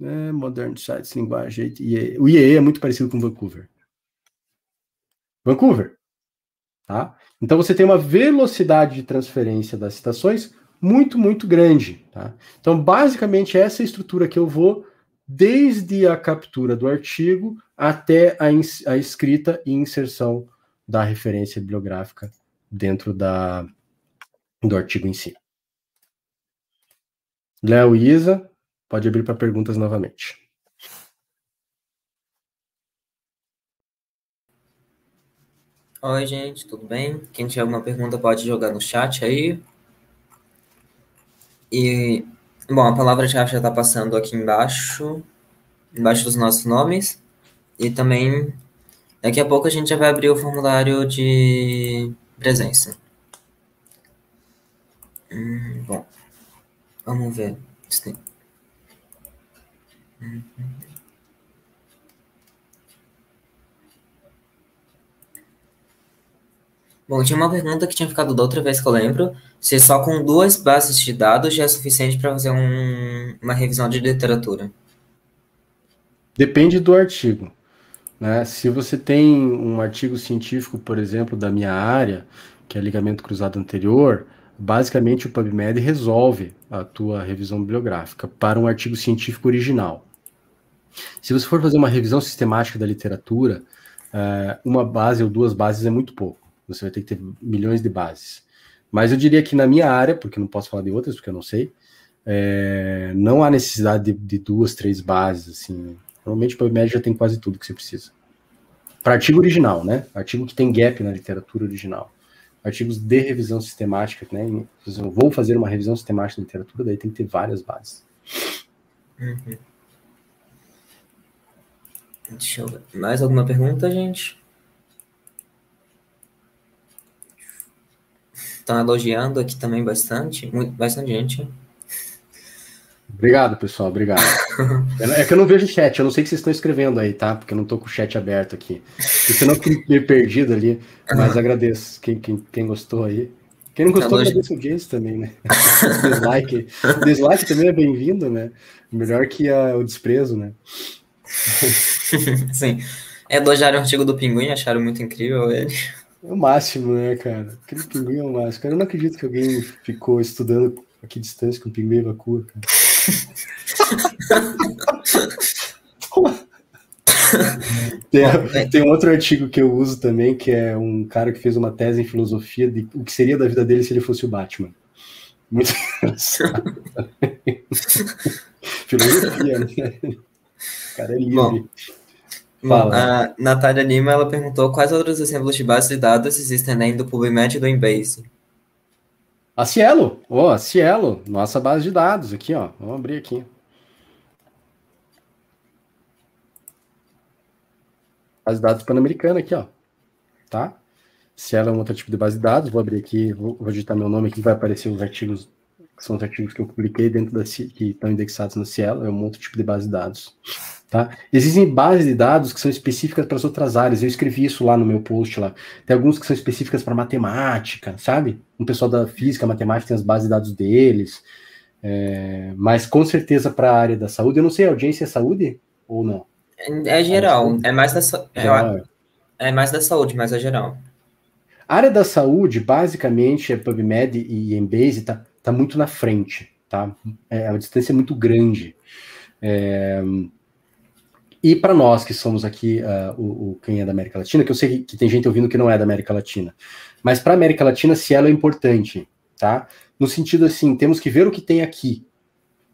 É, Modern Sites, linguagem. IE. O IE é muito parecido com Vancouver. Vancouver. Tá? Então você tem uma velocidade de transferência das citações muito, muito grande. Tá? Então, basicamente, essa é estrutura que eu vou desde a captura do artigo até a, a escrita e inserção da referência bibliográfica dentro da, do artigo em si. Léo e Isa, pode abrir para perguntas novamente. Oi, gente, tudo bem? Quem tiver alguma pergunta pode jogar no chat aí. E, bom, a palavra-chave já está passando aqui embaixo, embaixo dos nossos nomes. E também, daqui a pouco a gente já vai abrir o formulário de presença. Hum, bom. Vamos ver. Sim. Bom, tinha uma pergunta que tinha ficado da outra vez que eu lembro. Se só com duas bases de dados já é suficiente para fazer um, uma revisão de literatura? Depende do artigo. Né? Se você tem um artigo científico, por exemplo, da minha área, que é ligamento cruzado anterior, basicamente o PubMed resolve a tua revisão bibliográfica para um artigo científico original. Se você for fazer uma revisão sistemática da literatura, eh, uma base ou duas bases é muito pouco. Você vai ter que ter milhões de bases. Mas eu diria que na minha área, porque não posso falar de outras, porque eu não sei, é, não há necessidade de, de, duas, três bases, assim. Normalmente o PubMed já tem quase tudo que você precisa. Para artigo original, né? Artigo que tem gap na literatura original artigos de revisão sistemática, né? Eu Vou fazer uma revisão sistemática da literatura, daí tem que ter várias bases. Uhum. Deixa eu ver. Mais alguma pergunta, gente? Estão tá elogiando aqui também bastante, muito, bastante gente. Obrigado, pessoal. Obrigado. é que eu não vejo o chat, eu não sei o que vocês estão escrevendo aí, tá? Porque eu não tô com o chat aberto aqui. senão eu fiquei perdido ali. Mas agradeço quem, quem, quem gostou aí. Quem não tá gostou, Calma, agradeço o Jace também, né? Deslike, O dislike também é bem-vindo, né? Melhor que a, o desprezo, né? Sim. É é, o artigo do Pinguim, acharam muito incrível ele. É o máximo, né, cara? Aquele pinguim é o máximo. Cara, eu não acredito que alguém ficou estudando aqui distância com o pinguim e vacua, cara tem, a, é. tem um outro artigo que eu uso também, que é um cara que fez uma tese em filosofia de o que seria da vida dele se ele fosse o Batman. Muito engraçado. filosofia, né? O cara é livre. Bom, Fala. A Natália Lima ela perguntou quais outros exemplos de bases de dados existem além do PubMed e do Embase. A Cielo, ó, oh, Cielo, nossa base de dados aqui, ó. Vamos abrir aqui. Base de dados pan-americana aqui, ó. Tá? Cielo é um outro tipo de base de dados. Vou abrir aqui, vou, vou digitar meu nome aqui, vai aparecer os artigos que são os artigos que eu publiquei dentro da que estão indexados no Cielo, é um outro tipo de base de dados. Tá? Existem bases de dados que são específicas para as outras áreas. Eu escrevi isso lá no meu post lá. Tem alguns que são específicas para matemática, sabe? O pessoal da física, matemática tem as bases de dados deles. É... mas com certeza para a área da saúde, eu não sei, a audiência é saúde ou não? É, é geral, é mais da saúde. É, é mais da saúde, mas é geral. A área da saúde, basicamente, é PubMed e Embase, tá está muito na frente, tá? É uma distância é muito grande. É, e para nós que somos aqui uh, o, o, quem é da América Latina, que eu sei que, que tem gente ouvindo que não é da América Latina, mas para a América Latina, Cielo é importante, tá? No sentido assim, temos que ver o que tem aqui.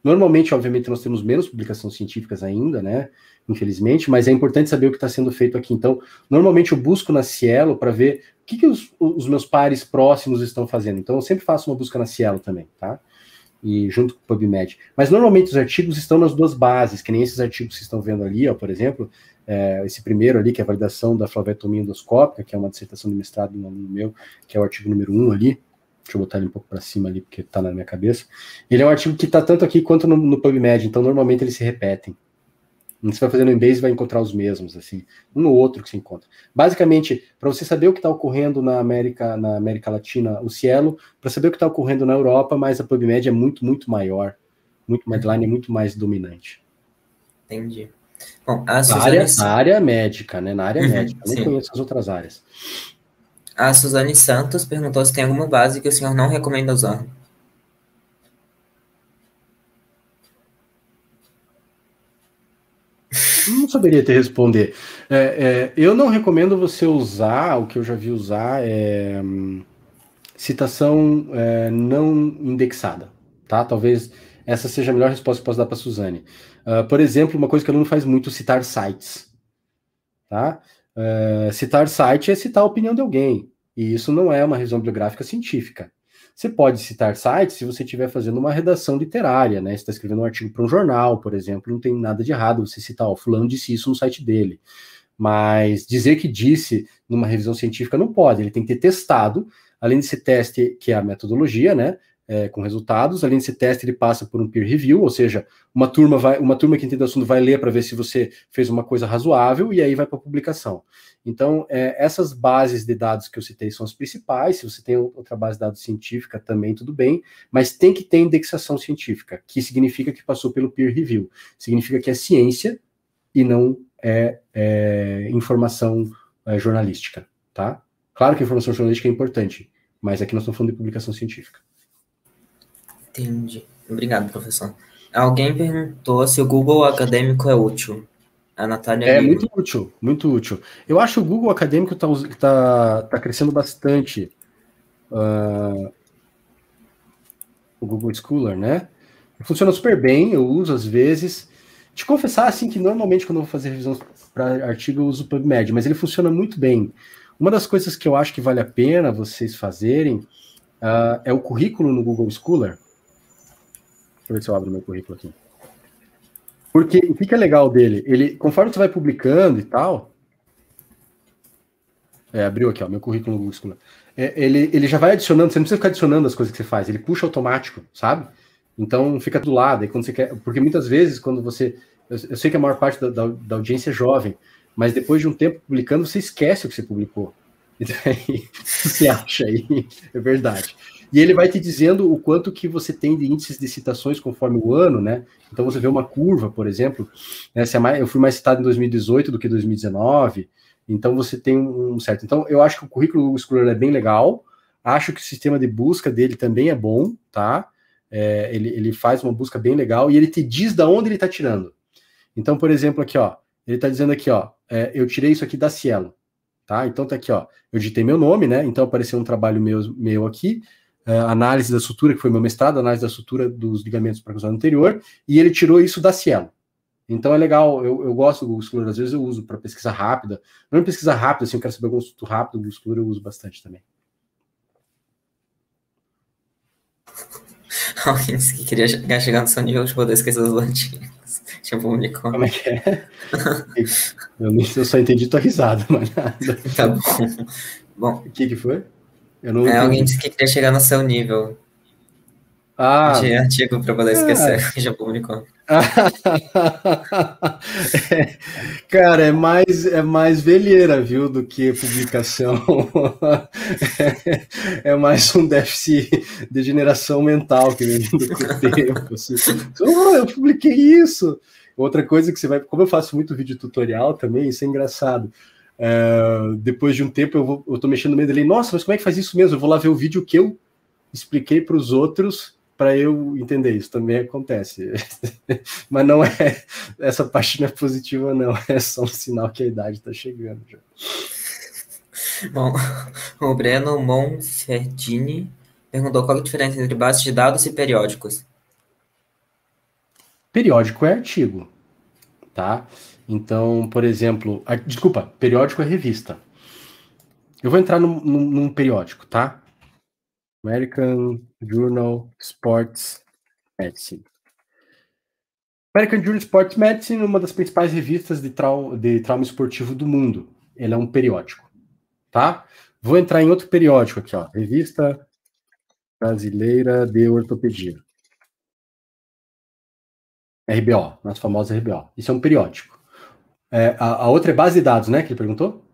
Normalmente, obviamente, nós temos menos publicações científicas ainda, né? Infelizmente, mas é importante saber o que está sendo feito aqui. Então, normalmente eu busco na Cielo para ver que, que os, os, meus pares próximos estão fazendo? Então, eu sempre faço uma busca na Cielo também, tá? E junto com o PubMed. Mas normalmente os artigos estão nas duas bases, que nem esses artigos que estão vendo ali, ó, por exemplo, é, esse primeiro ali, que é a validação da flavetomia endoscópica, que é uma dissertação de mestrado no aluno meu, que é o artigo número um ali. Deixa eu botar ele um pouco para cima ali, porque está na minha cabeça. Ele é um artigo que está tanto aqui quanto no, no PubMed, então normalmente eles se repetem. Você vai fazer no Embase e vai encontrar os mesmos, assim, um no outro que se encontra. Basicamente, para você saber o que está ocorrendo na América, na América Latina, o Cielo, para saber o que está ocorrendo na Europa, mas a PubMed é muito, muito maior, muito mais line é muito mais dominante. Entendi. Bom, a Suzane... na, área, na área médica, né? Na área uhum, médica, eu nem conheço as outras áreas. A Suzane Santos perguntou se tem alguma base que o senhor não recomenda usar. não saberia te responder. É, é, eu não recomendo você usar, o que eu já vi usar é hum, citação é, não indexada, tá? Talvez essa seja a melhor resposta que posso dar para Suzane. Uh, por exemplo, uma coisa que o aluno faz muito citar sites, tá? Uh, citar site é citar a opinião de alguém, e isso não é uma revisão bibliográfica científica. Você pode citar sites se você estiver fazendo uma redação literária, né? Você está escrevendo um artigo para um jornal, por exemplo, não tem nada de errado você citar, ó, fulano disse isso no site dele. Mas dizer que disse numa revisão científica não pode, ele tem que ter testado, além desse teste, que é a metodologia, né? É, com resultados, além desse teste, ele passa por um peer review, ou seja, uma turma vai, uma turma que entende o assunto vai ler para ver se você fez uma coisa razoável e aí vai para a publicação. Então, é, essas bases de dados que eu citei são as principais. Se você tem outra base de dados científica, também tudo bem, mas tem que ter indexação científica, que significa que passou pelo peer review. Significa que é ciência e não é, é informação é, jornalística, tá? Claro que a informação jornalística é importante, mas aqui nós estamos falando de publicação científica. Entendi. Obrigado, professor. Alguém perguntou se o Google Acadêmico é útil. A Natália é Lima. muito útil, muito útil. Eu acho que o Google Acadêmico está tá, tá crescendo bastante. Uh, o Google Scholar, né? Funciona super bem, eu uso às vezes. Te confessar, assim, que normalmente quando eu vou fazer revisão para artigo eu uso o PubMed, mas ele funciona muito bem. Uma das coisas que eu acho que vale a pena vocês fazerem uh, é o currículo no Google Scholar. Deixa eu ver se eu abro meu currículo aqui. Porque o que, é legal dele? Ele, conforme você vai publicando e tal. É, abriu aqui, ó, meu currículo minúscula. É, ele, ele já vai adicionando, você não precisa ficar adicionando as coisas que você faz, ele puxa automático, sabe? Então fica do lado, e quando você quer. Porque muitas vezes, quando você. Eu, eu sei que a maior parte da, da, da audiência é jovem, mas depois de um tempo publicando, você esquece o que você publicou. E daí, você acha aí, é verdade. E ele vai te dizendo o quanto que você tem de índices de citações conforme o ano, né? Então você vê uma curva, por exemplo, né? Se é mais, eu fui mais citado em 2018 do que 2019, então você tem um certo. Então eu acho que o currículo do Scholar é bem legal, acho que o sistema de busca dele também é bom, tá? É, ele, ele faz uma busca bem legal e ele te diz da onde ele está tirando. Então, por exemplo, aqui, ó, ele está dizendo aqui, ó, é, eu tirei isso aqui da Cielo, tá? Então tá aqui, ó, eu digitei meu nome, né? Então apareceu um trabalho meu, meu aqui, uh, análise da sutura, que foi meu mestrado, análise da sutura dos ligamentos para paracruzado anterior, e ele tirou isso da Cielo. Então é legal, eu, eu gosto do Google Scholar, às vezes eu uso para pesquisa rápida. Não é pesquisa rápida, assim, eu quero saber algum assunto rápido, o Google Scholar eu uso bastante também. Alguém disse que queria chegar no seu nível de poder esquecer as lantinhos. Tipo, um unicórnio. Como é que é? eu, eu só entendi tua risada, mas nada. Tá bom. Bom. O que, que foi? Não... é, alguém disse que queria chegar no seu nível. Ah. De artigo para poder esquecer que é. já publicou. é, cara, é mais, é mais velheira, viu, do que publicação. é, é mais um déficit de degeneração mental que vem do que tempo. Assim. Oh, eu publiquei isso. Outra coisa que você vai. Como eu faço muito vídeo tutorial também, isso é engraçado eh, depois de um tempo eu, vou, eu tô mexendo no meio dele, nossa, mas como é que faz isso mesmo? Eu vou lá ver o vídeo que eu expliquei para os outros para eu entender isso. Também acontece. mas não é essa parte não é positiva, não. É só um sinal que a idade está chegando já. Bom, o Breno Monferdini perguntou qual é a diferença entre bases de dados e periódicos. Periódico é artigo, tá? Então, por exemplo, a, desculpa, periódico é revista. Eu vou entrar num, num, num periódico, tá? American Journal Sports Medicine. American Journal Sports Medicine é uma das principais revistas de, trau de trauma esportivo do mundo. Ele é um periódico, tá? Vou entrar em outro periódico aqui, ó. Revista Brasileira de Ortopedia. RBO, nossa famosa RBO. Isso é um periódico. É, a, a, outra é base de dados, né? Que ele perguntou?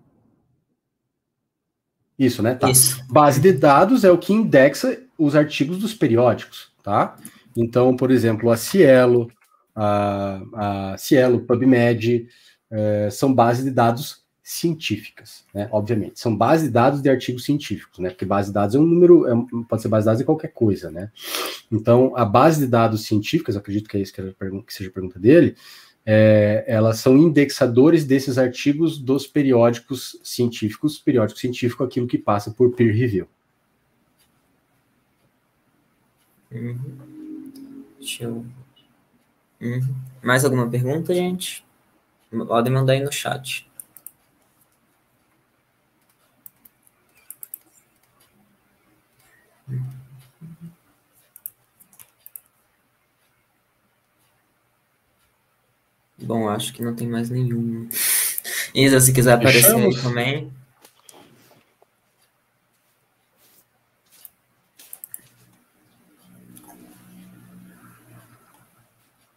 Isso, né? Tá. Isso. Base de dados é o que indexa os artigos dos periódicos, tá? Então, por exemplo, a Cielo, a, a Cielo, PubMed, é, são bases de dados científicas, né? Obviamente, são bases de dados de artigos científicos, né? Porque base de dados é um número, é, pode ser base de dados de qualquer coisa, né? Então, a base de dados científicas, acredito que é isso que, era, que seja a pergunta dele, é, elas são indexadores desses artigos dos periódicos científicos, periódico científico, aquilo que passa por peer review. Uhum. Deixa eu... Uhum. Mais alguma pergunta, gente? Podem mandar aí no chat. Uhum. Bom, acho que não tem mais nenhum. Isa, se quiser aparecer aí também.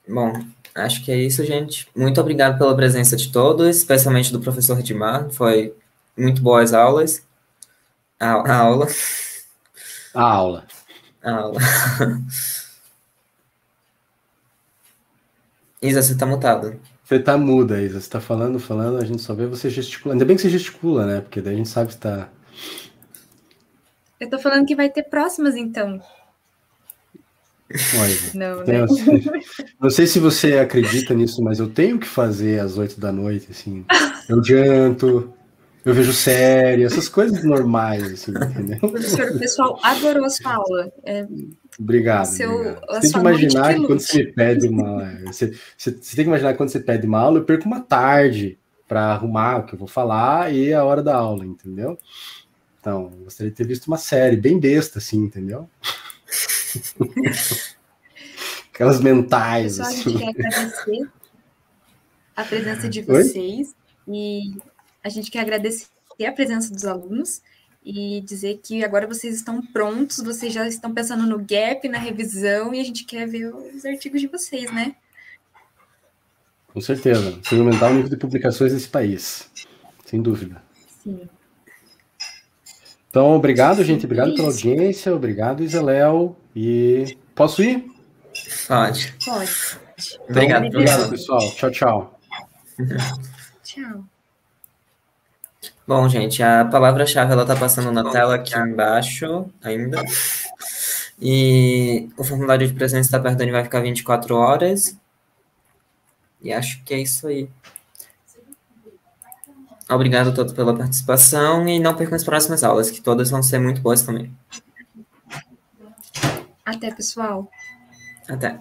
Bom, acho que é isso, gente. Muito obrigado pela presença de todos, especialmente do professor Edmar. Foi muito boas aulas. A, a aula. A aula. A aula. Isa, você tá mutada. Você tá muda, Isa. Você tá falando, falando, a gente só vê você gesticulando. Ainda bem que você gesticula, né? Porque daí a gente sabe que tá. Eu tô falando que vai ter próximas, então. não, né? não sei se você acredita nisso, mas eu tenho que fazer às oito da noite, assim. Eu adianto, eu vejo série, essas coisas normais, assim, entendeu? O pessoal adorou a sua aula. É Obrigado. Seu, obrigado. Você tem que imaginar que quando você pede uma. você, você, você, tem que imaginar que quando você pede uma aula, eu perco uma tarde para arrumar o que eu vou falar e a hora da aula, entendeu? Então, gostaria de ter visto uma série bem besta, assim, entendeu? Aquelas mentais. Pessoal, assim. a gente assim. quer agradecer a presença de vocês Oi? e a gente quer agradecer a presença dos alunos e dizer que agora vocês estão prontos, vocês já estão pensando no gap, na revisão, e a gente quer ver os artigos de vocês, né? Com certeza. Se aumentar o nível de publicações nesse país, sem dúvida. Sim. Então, obrigado, Sim, gente. Obrigado é pela audiência. Obrigado, Iseléu. E posso ir? Pode. Pode. Então, obrigado, obrigado pessoal. Tchau, tchau. Tchau. Bom, gente, a palavra-chave ela tá passando na tela aqui embaixo ainda. E o formulário de presença da tá Perdone vai ficar 24 horas. E acho que é isso aí. Obrigado a todos pela participação e não percam as próximas aulas, que todas vão ser muito boas também. Até, pessoal. Até.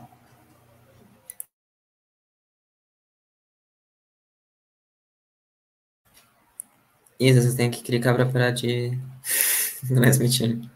Isa, você tem que clicar para parar de. Não é mentira.